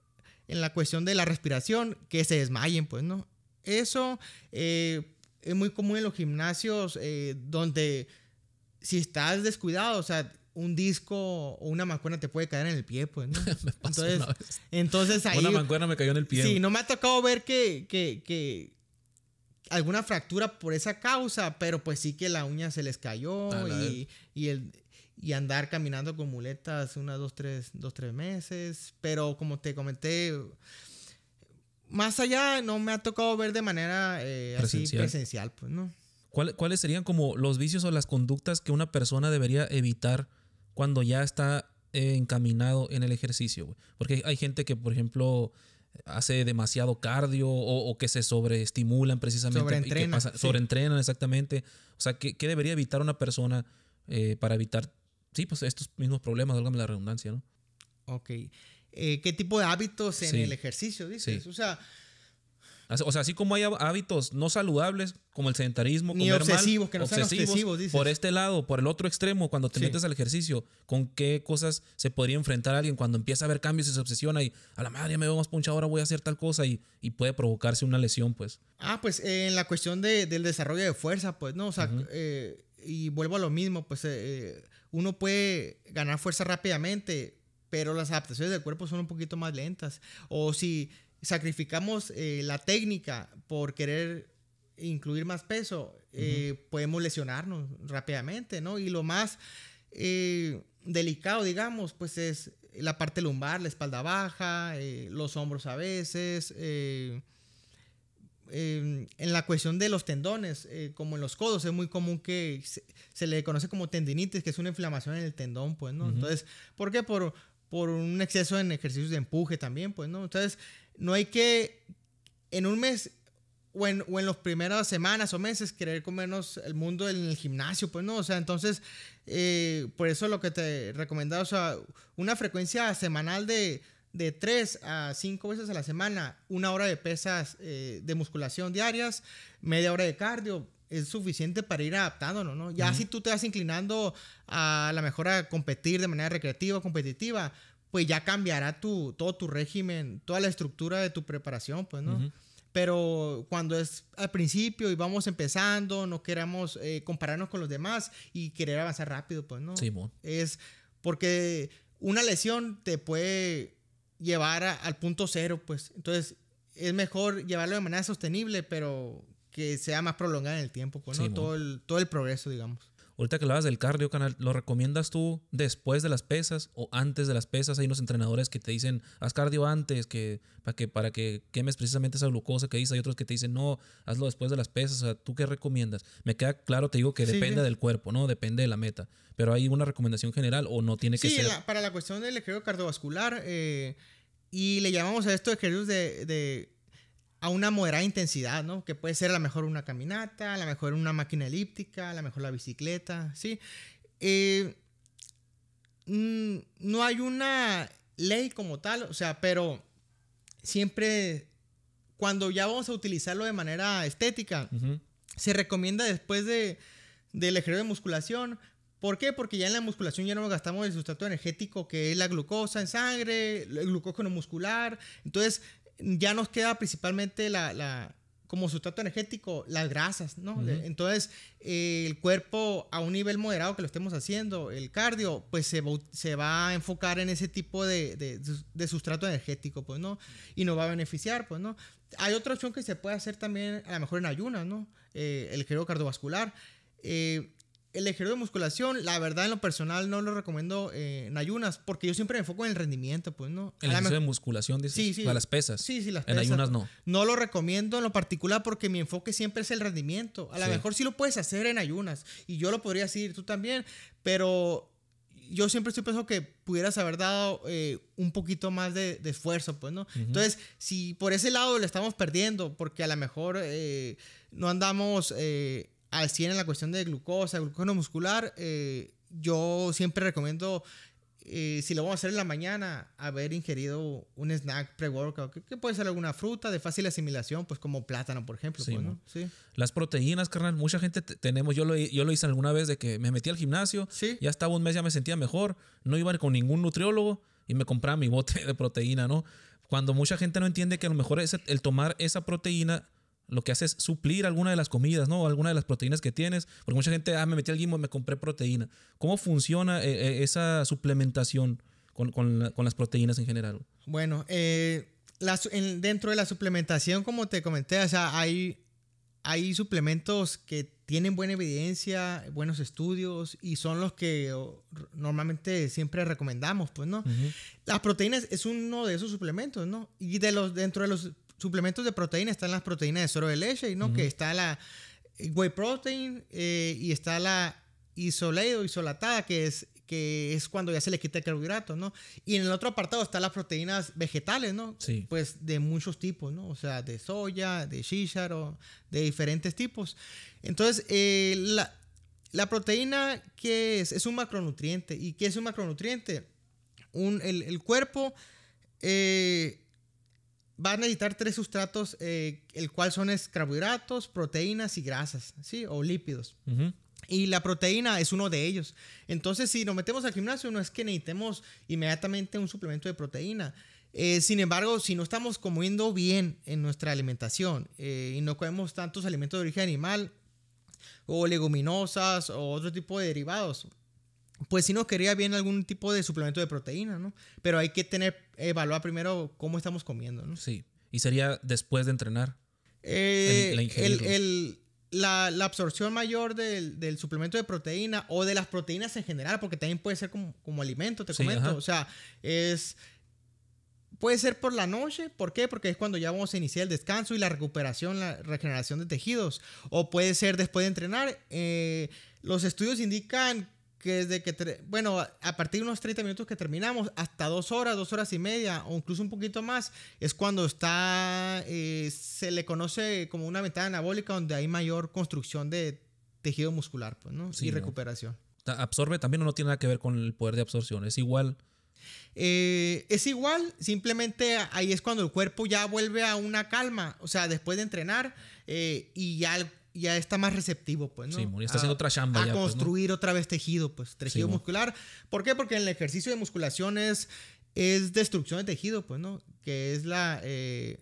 en la cuestión de la respiración, que se desmayen, pues, ¿no? Eso eh, es muy común en los gimnasios donde si estás descuidado, o sea, un disco o una mancuerna te puede caer en el pie, pues, ¿no? *laughs* entonces, entonces ahí. Una mancuerna me cayó en el pie. Sí, no me ha tocado ver que, que, que alguna fractura por esa causa, pero pues sí que la uña se les cayó y, y, el, y andar caminando con muletas unas dos tres, dos, tres meses. Pero como te comenté, más allá no me ha tocado ver de manera eh, así presencial, pues, ¿no? ¿Cuáles serían como los vicios o las conductas que una persona debería evitar cuando ya está eh, encaminado en el ejercicio? Porque hay gente que, por ejemplo, hace demasiado cardio o, que se sobreestimulan precisamente. Sobreentrenan. Sobreentrenan, exactamente. O sea, ¿qué, debería evitar una persona eh, para evitar, sí, pues estos mismos problemas, dálgame la redundancia, ¿no? Ok. Eh, ¿Qué tipo de hábitos en el ejercicio, dices? O sea, o sea, así como hay hábitos no saludables, como el sedentarismo, Ni obsesivos, que no sean por este lado, por el otro extremo, cuando te metes al ejercicio, ¿con qué cosas se podría enfrentar alguien cuando empieza a ver cambios y se obsesiona y a la madre me veo más punchado, ahora voy a hacer tal cosa y, y puede provocarse una lesión, pues? Ah, pues eh, en la cuestión del desarrollo de fuerza, pues, ¿no? O sea, eh, y vuelvo a lo mismo, pues eh, uno puede ganar fuerza rápidamente, pero las adaptaciones del cuerpo son un poquito más lentas. O si sacrificamos eh, la técnica por querer incluir más peso, eh, podemos lesionarnos rápidamente, ¿no? Y lo más eh, delicado, digamos, pues es la parte lumbar, la espalda baja, los hombros a veces. Em, en la cuestión de los tendones, como en los codos, es muy común que se, le conoce como tendinitis, que es una inflamación en el tendón, pues, ¿no? Entonces, ¿por qué? Por, por un exceso en ejercicios de empuje también, pues, ¿no? Entonces, no hay que en un mes o en, o en las primeras semanas o meses querer comernos el mundo en el gimnasio, pues, ¿no? O sea, entonces, eh, por eso lo que te recomendaba, o sea, una frecuencia semanal de, tres a cinco veces a la semana, una hora de pesas eh, de musculación diarias, media hora de cardio, es suficiente para ir adaptándonos, ¿no? Ya si tú te vas inclinando a, la mejor a competir de manera recreativa, competitiva, pues ya cambiará tu, todo tu régimen, toda la estructura de tu preparación, pues, ¿no? Pero cuando es al principio y vamos empezando, no queramos eh, compararnos con los demás y querer avanzar rápido, pues, ¿no? Sí, bueno. Es porque una lesión te puede llevar al punto cero, pues. Entonces, es mejor llevarlo de manera sostenible, pero que sea más prolongada en el tiempo, con pues, todo, el, todo el progreso, digamos. Ahorita que hablabas del cardio, canal, ¿lo recomiendas tú después de las pesas o antes de las pesas? Hay unos entrenadores que te dicen, haz cardio antes, que, para, que, para que quemes precisamente esa glucosa que dices. Hay otros que te dicen, no, hazlo después de las pesas. O sea, ¿tú qué recomiendas? Me queda claro, te digo que depende del cuerpo, ¿no? Depende de la meta. Pero hay una recomendación general o no tiene que ser. Sí, para la cuestión del ejercicio cardiovascular, eh, y le llamamos a esto ejercicios de a una moderada intensidad, ¿no? Que puede ser a mejor una caminata, a mejor una máquina elíptica, a mejor la bicicleta, ¿sí? Eh, mm, no hay una ley como tal, o sea, pero siempre cuando ya vamos a utilizarlo de manera estética, se recomienda después de, del ejercicio de musculación. ¿Por qué? Porque ya en la musculación ya no gastamos el sustrato energético que es la glucosa en sangre, el glucógeno muscular. Entonces, ya nos queda principalmente la, como sustrato energético las grasas, ¿no? Entonces, eh, el cuerpo a un nivel moderado que lo estemos haciendo, el cardio, pues se, va a enfocar en ese tipo de, sustrato energético, pues, ¿no? Y nos va a beneficiar, pues, ¿no? Hay otra opción que se puede hacer también, a lo mejor en ayunas, ¿no? Eh, el ejercicio cardiovascular. Eh, el ejercicio de musculación, la verdad en lo personal no lo recomiendo eh, en ayunas, porque yo siempre me enfoco en el rendimiento, pues, ¿no? El ejercicio de musculación, dices. Sí, las pesas. Sí, sí, las pesas. En ayunas no. No lo recomiendo en lo particular porque mi enfoque siempre es el rendimiento. A lo mejor sí lo puedes hacer en ayunas, y yo lo podría decir, tú también, pero yo siempre estoy pensando que pudieras haber dado eh, un poquito más de, esfuerzo, pues, ¿no? Entonces, si por ese lado lo estamos perdiendo, porque a lo mejor eh, no andamos al ah, 100 en la cuestión de glucosa, glucógeno muscular, eh, yo siempre recomiendo, eh, si lo vamos a hacer en la mañana, haber ingerido un snack pre-workout, que, puede ser alguna fruta de fácil asimilación, pues como plátano, por ejemplo. Pues, Las proteínas, carnal, mucha gente tenemos, yo lo, yo lo hice alguna vez de que me metí al gimnasio, ya estaba un mes, ya me sentía mejor, no iba con ningún nutriólogo y me compraba mi bote *laughs* de proteína, ¿no? Cuando mucha gente no entiende que a lo mejor es el tomar esa proteína lo que hace es suplir alguna de las comidas, ¿no? Alguna de las proteínas que tienes, porque mucha gente, ah, me metí al gym me compré proteína. ¿Cómo funciona eh, eh, esa suplementación con, las proteínas en general? Bueno, eh, dentro de la suplementación, como te comenté, o sea, hay, hay suplementos que tienen buena evidencia, buenos estudios y son los que normalmente siempre recomendamos, pues, ¿no? Las proteínas es uno de esos suplementos, ¿no? Y de los, dentro de los suplementos de proteína están las proteínas de suero de leche, y ¿no? Que está la eh, whey protein eh, y está la isoleo, isolatada, que es que es cuando ya se le quita el carbohidrato, ¿no? Y en el otro apartado están las proteínas vegetales, ¿no? Sí. Pues de muchos tipos, ¿no? O sea, de soya, de chícharo, de diferentes tipos. Entonces, eh, la, proteína, ¿qué es? Es un macronutriente. ¿Y qué es un macronutriente? el, el cuerpo Van a necesitar tres sustratos, eh, el cual son carbohidratos, proteínas y grasas, ¿sí? O lípidos. Y la proteína es uno de ellos. Entonces, si nos metemos al gimnasio, no es que necesitemos inmediatamente un suplemento de proteína. Eh, sin embargo, si no estamos comiendo bien en nuestra alimentación eh, y no comemos tantos alimentos de origen animal o leguminosas o otro tipo de derivados, pues si nos quería bien algún tipo de suplemento de proteína, ¿no? Pero hay que tener, evaluar primero cómo estamos comiendo, ¿no? Sí. ¿Y sería después de entrenar? Eh, la, absorción mayor del, suplemento de proteína o de las proteínas en general, porque también puede ser como, alimento, te comento. O sea, es... Puede ser por la noche, ¿por qué? Porque es cuando ya vamos a iniciar el descanso y la recuperación, la regeneración de tejidos. O puede ser después de entrenar. Eh, los estudios indican que desde que, bueno, a partir de unos 30 minutos que terminamos, hasta dos horas, dos horas y media, o incluso un poquito más, es cuando está, eh, se le conoce como una ventana anabólica donde hay mayor construcción de tejido muscular pues, ¿no? y recuperación. ¿Absorbe también o no tiene nada que ver con el poder de absorción? ¿Es igual? Eh, es igual, simplemente ahí es cuando el cuerpo ya vuelve a una calma, o sea, después de entrenar eh, y ya el ya está más receptivo, pues, ¿no? Sí, está haciendo otra chamba. A pues, construir otra vez tejido, pues, tejido muscular. ¿Por qué? Porque el ejercicio de musculación es, destrucción de tejido, pues, ¿no? Que es la... Eh,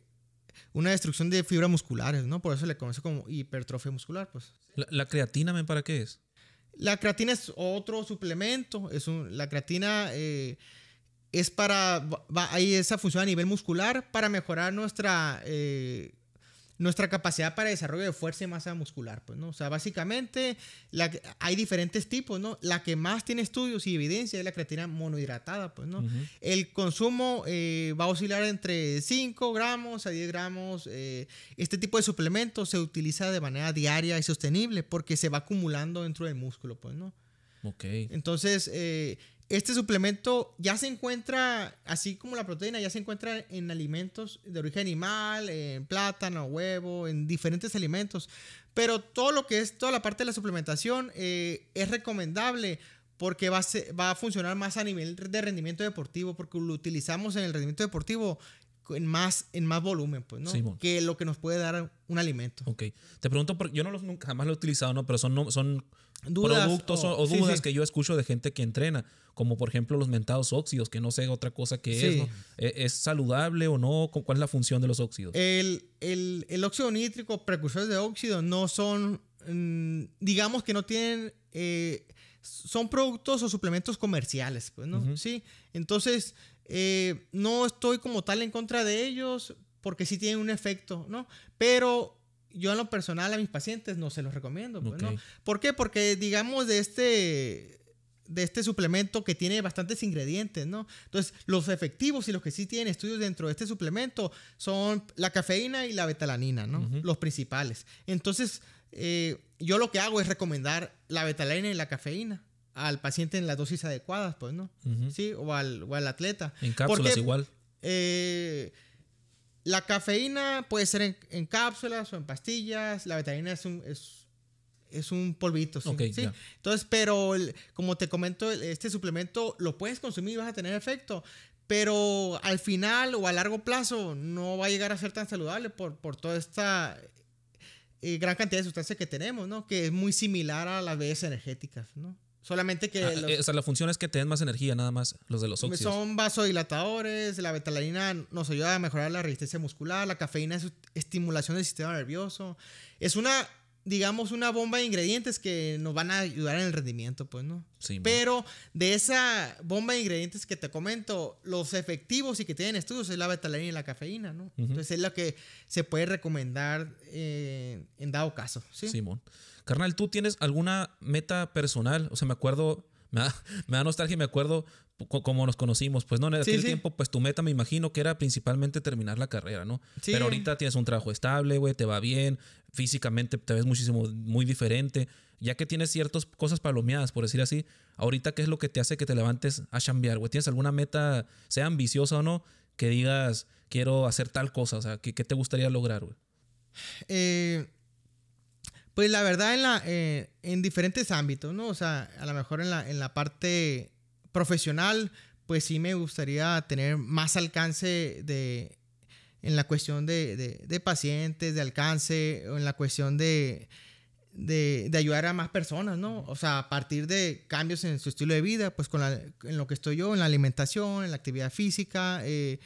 una destrucción de fibras musculares, ¿no? Por eso le conoce como hipertrofia muscular, pues. ¿La, creatina, men, para qué es? La creatina es otro suplemento. Es un, la creatina eh, es para. hay esa función a nivel muscular para mejorar nuestra. Eh, nuestra capacidad para desarrollo de fuerza y masa muscular, pues, ¿no? O sea, básicamente la, hay diferentes tipos, ¿no? La que más tiene estudios y evidencia es la creatina monohidratada, pues, ¿no? El consumo eh, va a oscilar entre 5 gramos a 10 gramos. Eh, este tipo de suplementos se utiliza de manera diaria y sostenible porque se va acumulando dentro del músculo, pues, ¿no? Ok. Entonces, eh, este suplemento ya se encuentra, así como la proteína, ya se encuentra en alimentos de origen animal, en plátano, huevo, en diferentes alimentos. Pero todo lo que es toda la parte de la suplementación eh, es recomendable porque va a, va a funcionar más a nivel de rendimiento deportivo, porque lo utilizamos en el rendimiento deportivo en más, en más volumen, pues, ¿no? Sí, que lo que nos puede dar un alimento. Ok. Te pregunto, porque yo no los, nunca, jamás lo he utilizado, ¿no? Pero son, son productos o, dudas que yo escucho de gente que entrena, como por ejemplo los mentados óxidos, que no sé otra cosa que es, ¿no? ¿E, ¿Es saludable o no? ¿Cuál es la función de los óxidos? El, el, óxido nítrico, precursores de óxido, no son, mm, digamos que no tienen, eh, son productos o suplementos comerciales, pues, ¿no? Sí, entonces eh, no estoy como tal en contra de ellos porque sí tienen un efecto, ¿no? Pero yo en lo personal a mis pacientes no se los recomiendo. Pues, ¿Por qué? Porque digamos de este de este suplemento que tiene bastantes ingredientes, ¿no? Entonces, los efectivos y los que sí tienen estudios dentro de este suplemento son la cafeína y la betalanina, ¿no? Los principales. Entonces, eh, yo lo que hago es recomendar la betalanina y la cafeína al paciente en las dosis adecuadas, pues, ¿no? Sí, o al, atleta. En cápsulas igual. Eh, la cafeína puede ser en, cápsulas o en pastillas. La vitamina es un, es, es un polvito. ¿sí? Entonces, pero como te comento, este suplemento lo puedes consumir y vas a tener efecto. Pero al final o a largo plazo no va a llegar a ser tan saludable por, por toda esta eh, gran cantidad de sustancias que tenemos, ¿no? Que es muy similar a las bebidas energéticas, ¿no? Solamente que. los, eh, o sea, la función es que te den más energía, nada más, los de los óxidos. Son vasodilatadores, la betalarina nos ayuda a mejorar la resistencia muscular, la cafeína es estimulación del sistema nervioso. Es una, digamos, una bomba de ingredientes que nos van a ayudar en el rendimiento, pues, ¿no? Sí. Pero de esa bomba de ingredientes que te comento, los efectivos y que tienen estudios es la betalarina y la cafeína, ¿no? Entonces es lo que se puede recomendar eh, en dado caso, ¿sí? Simón. Carnal, ¿tú tienes alguna meta personal? O sea, me acuerdo, me da, *laughs* nostalgia y me acuerdo cómo nos conocimos, pues no, en aquel tiempo, pues tu meta me imagino que era principalmente terminar la carrera, ¿no? Pero ahorita tienes un trabajo estable, güey, te va bien, físicamente te ves muchísimo, muy diferente, ya que tienes ciertas cosas palomeadas, por decir así, ahorita qué es lo que te hace que te levantes a chambear, güey, tienes alguna meta, sea ambiciosa o no, que digas, quiero hacer tal cosa, o sea, ¿qué, qué te gustaría lograr, güey? Eh, pues la verdad, en, la, eh, en diferentes ámbitos, ¿no? O sea, a lo mejor en la, en la parte profesional, pues sí me gustaría tener más alcance de, en la cuestión de, pacientes, de alcance, o en la cuestión de, de, ayudar a más personas, ¿no? O sea, a partir de cambios en su estilo de vida, pues con en lo que estoy yo, en la alimentación, en la actividad física, eh,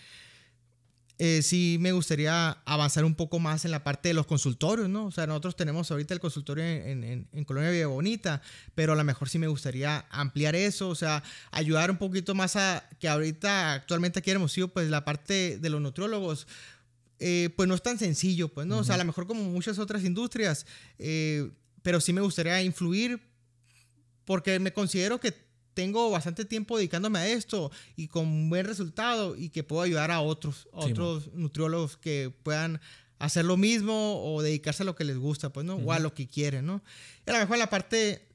eh, sí me gustaría avanzar un poco más en la parte de los consultorios, ¿no? O sea, nosotros tenemos ahorita el consultorio en, en, Colonia Villa Bonita, pero a lo mejor sí me gustaría ampliar eso, o sea, ayudar un poquito más a que ahorita actualmente aquí en Hermosillo, pues la parte de los nutriólogos, eh, pues no es tan sencillo, pues, ¿no? O sea, a lo mejor como muchas otras industrias, eh, pero sí me gustaría influir porque me considero que tengo bastante tiempo dedicándome a esto y con buen resultado y que puedo ayudar a otros, otros nutriólogos que puedan hacer lo mismo o dedicarse a lo que les gusta, pues, ¿no? O a lo que quieren, ¿no? Y a lo mejor la parte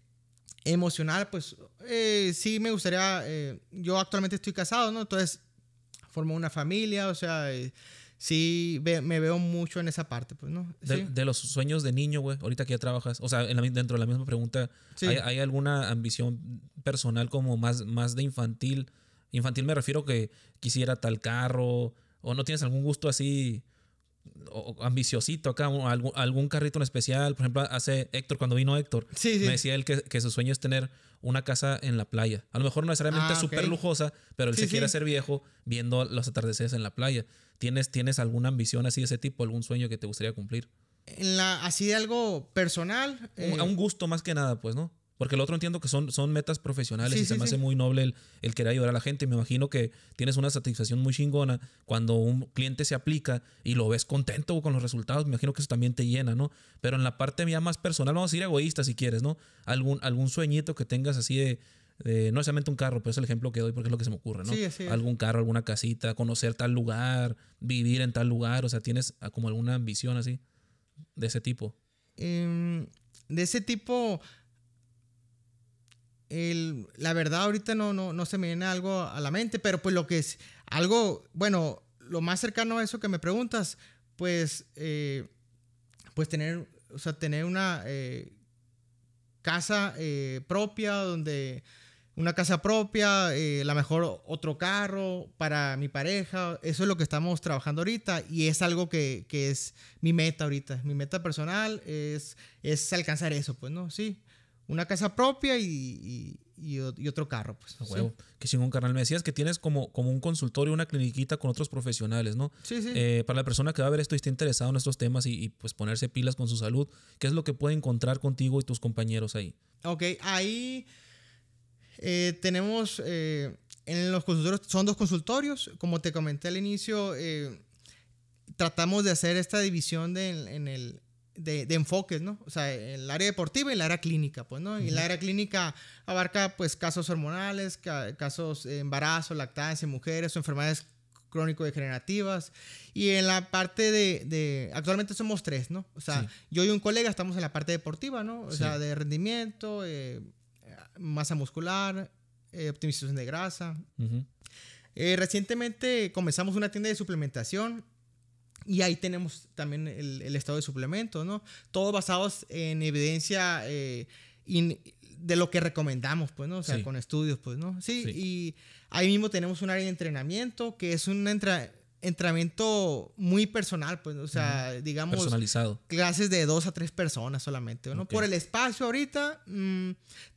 emocional, pues, eh, sí me gustaría, eh, yo actualmente estoy casado, ¿no? Entonces, formo una familia, o sea... Eh, sí me veo mucho en esa parte, pues, ¿no? De, los sueños de niño, güey, ahorita que ya trabajas, o sea, la, dentro de la misma pregunta, ¿hay, alguna ambición personal como más, más de infantil? Infantil me refiero que quisiera tal carro, o no tienes algún gusto así ambiciosito acá, algún, carrito en especial. Por ejemplo, hace Héctor, cuando vino Héctor, me decía él que, que su sueño es tener una casa en la playa. A lo mejor no necesariamente ah, súper lujosa, pero él se quiere hacer viejo viendo los atardeceres en la playa. ¿Tienes, ¿Tienes alguna ambición así de ese tipo, algún sueño que te gustaría cumplir? En la, así de algo personal. Eh, a un gusto más que nada, pues, ¿no? Porque el otro entiendo que son, son metas profesionales y se me hace muy noble el, querer ayudar a la gente. Me imagino que tienes una satisfacción muy chingona cuando un cliente se aplica y lo ves contento con los resultados. Me imagino que eso también te llena, ¿no? Pero en la parte mía más personal, vamos a ir egoísta si quieres, ¿no? Algún, algún sueñito que tengas así de, no necesariamente un carro, pero es el ejemplo que doy porque es lo que se me ocurre, ¿no? Algún carro, alguna casita, conocer tal lugar, vivir en tal lugar, o sea, ¿tienes como alguna ambición así de ese tipo? Em, de ese tipo, la verdad ahorita no, no, no se me viene algo a la mente, pero pues lo que es algo, bueno, lo más cercano a eso que me preguntas, pues, eh, pues tener, sea, tener una eh, casa eh, propia donde una casa propia, la mejor otro carro para mi pareja, eso es lo que estamos trabajando ahorita y es algo que, es mi meta ahorita, mi meta personal es, es alcanzar eso, pues, ¿no? Sí una casa propia y, otro carro, pues. A huevo. Sí. Que carnal. Me decías que tienes como, como un consultorio, una cliniquita con otros profesionales, ¿no? Sí, sí. Eh, para la persona que va a ver esto y esté interesado en estos temas y, pues ponerse pilas con su salud, ¿qué es lo que puede encontrar contigo y tus compañeros ahí? Ok, ahí eh, tenemos eh, en los consultorios, son dos consultorios, como te comenté al inicio, tratamos de hacer esta división en el de, enfoques, ¿no? O sea, el área deportiva y el área clínica, pues, ¿no? Y el área clínica abarca, pues, casos hormonales, casos de eh, embarazo, lactancia, mujeres, o enfermedades crónico-degenerativas. Y en la parte de, Actualmente somos tres, ¿no? O sea, yo y un colega estamos en la parte deportiva, ¿no? O sea, de rendimiento, eh, masa muscular, eh, optimización de grasa. recientemente comenzamos una tienda de suplementación y ahí tenemos también el, estado de suplemento, ¿no? Todo basados en evidencia eh, de lo que recomendamos, pues, ¿no? O sea, con estudios, pues, ¿no? Sí, y ahí mismo tenemos un área de entrenamiento que es una... entra entrenamiento muy personal, pues, o sea, digamos... Personalizado. Clases de dos a tres personas solamente, ¿no? Por el espacio ahorita, mm,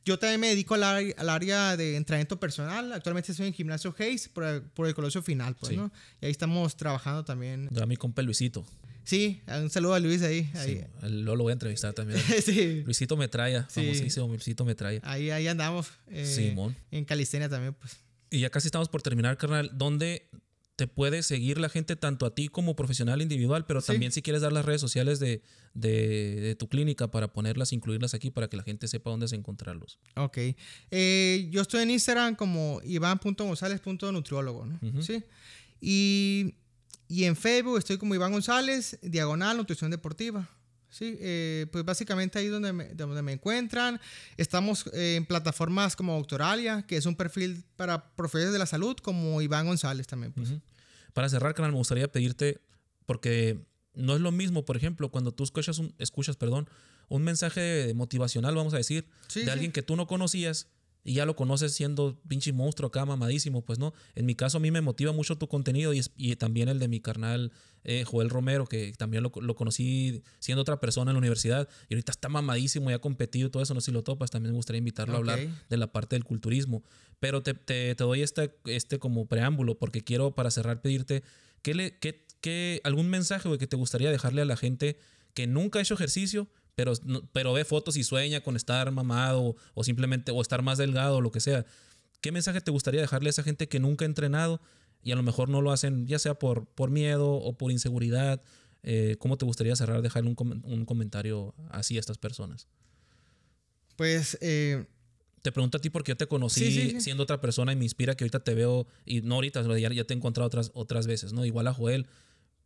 yo también me dedico al, al, área de entrenamiento personal, actualmente estoy en gimnasio Hayes por, por el Colosio Final, pues, ¿no? Y ahí estamos trabajando también. a mi compa Luisito. Sí, un saludo a Luis ahí. Sí, lo, lo voy a entrevistar también. *laughs* sí. Luisito Metralla, famosísimo sí. Luisito Metralla. Ahí, ahí andamos. Eh, Simón. En Calistenia también, pues. Y ya casi estamos por terminar, carnal. ¿Dónde te puede seguir la gente tanto a ti como profesional individual, pero también si quieres dar las redes sociales de, tu clínica para ponerlas, incluirlas aquí para que la gente sepa dónde se encontrarlos. Ok. Eh, yo estoy en Instagram como iván.gonzález.nutriólogo, Sí. Y, y en Facebook estoy como Iván González, diagonal, nutrición deportiva. Sí, eh, pues básicamente ahí donde donde me encuentran. Estamos eh, en plataformas como Doctoralia, que es un perfil para profesores de la salud, como Iván González también. Pues. Para cerrar, canal, me gustaría pedirte, porque no es lo mismo, por ejemplo, cuando tú escuchas un, escuchas, perdón, un mensaje motivacional, vamos a decir, de alguien que tú no conocías y ya lo conoces siendo pinche monstruo acá, mamadísimo, pues no. En mi caso, a mí me motiva mucho tu contenido y, también el de mi carnal eh, Joel Romero, que también lo, conocí siendo otra persona en la universidad y ahorita está mamadísimo y ha competido todo eso, no sé si lo topas. También me gustaría invitarlo a hablar de la parte del culturismo. Pero te, te, doy este, este como preámbulo porque quiero para cerrar pedirte que le, algún mensaje que te gustaría dejarle a la gente que nunca ha hecho ejercicio, pero, pero ve fotos y sueña con estar mamado o simplemente o estar más delgado o lo que sea. ¿Qué mensaje te gustaría dejarle a esa gente que nunca ha entrenado y a lo mejor no lo hacen, ya sea por, por miedo o por inseguridad? Eh, ¿Cómo te gustaría cerrar, dejarle un, comentario así a estas personas? Pues... Eh, te pregunto a ti porque yo te conocí siendo otra persona y me inspira que ahorita te veo y no ahorita, ya, ya te he encontrado otras, otras veces, ¿no? Igual a Joel,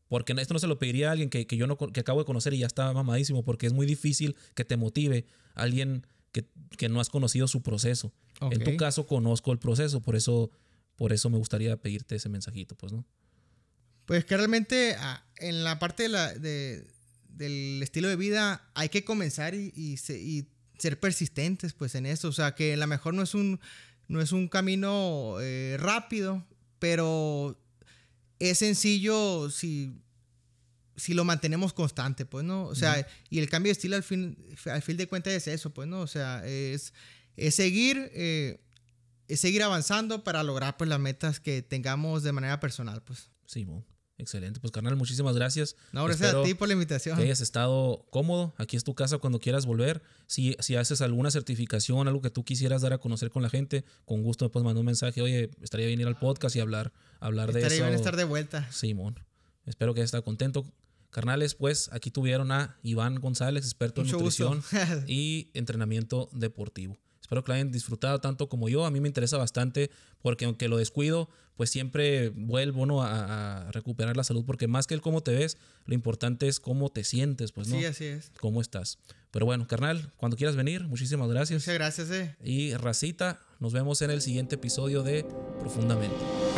porque esto no se lo pediría a alguien que, que yo no acabo de conocer y ya está mamadísimo, porque es muy difícil que te motive alguien que, no has conocido su proceso. En tu caso conozco el proceso, por eso, por eso me gustaría pedirte ese mensajito, pues, ¿no? Pues que realmente ah, en la parte del estilo de vida hay que comenzar y, ser persistentes, pues, en eso. O sea, que a lo mejor no es un, no es un camino eh, rápido, pero es sencillo si, si lo mantenemos constante, pues, ¿no? O sea, y el cambio de estilo al fin, al fin de cuentas es eso, pues, ¿no? O sea, es, es seguir... Eh, seguir avanzando para lograr pues las metas que tengamos de manera personal, pues. Sí, bueno. Excelente, pues carnal, muchísimas gracias. No, gracias a ti por la invitación. Que hayas estado cómodo, aquí es tu casa cuando quieras volver. Si, si haces alguna certificación, algo que tú quisieras dar a conocer con la gente, con gusto me puedes mandar un mensaje, oye, estaría bien ir al podcast y hablar, hablar de eso. Estaría bien estar de vuelta. Simón, espero que hayas estado contento. Carnales, pues aquí tuvieron a Iván González, experto en nutrición *laughs* y entrenamiento deportivo. Espero que lo hayan disfrutado tanto como yo. A mí me interesa bastante porque aunque lo descuido, pues siempre vuelvo ¿no? a, recuperar la salud, porque más que el cómo te ves, lo importante es cómo te sientes, pues, ¿no? Sí, así es. Cómo estás. Pero bueno, carnal, cuando quieras venir, muchísimas gracias. Muchas gracias, eh. Y Racita, nos vemos en el siguiente episodio de Profundamente.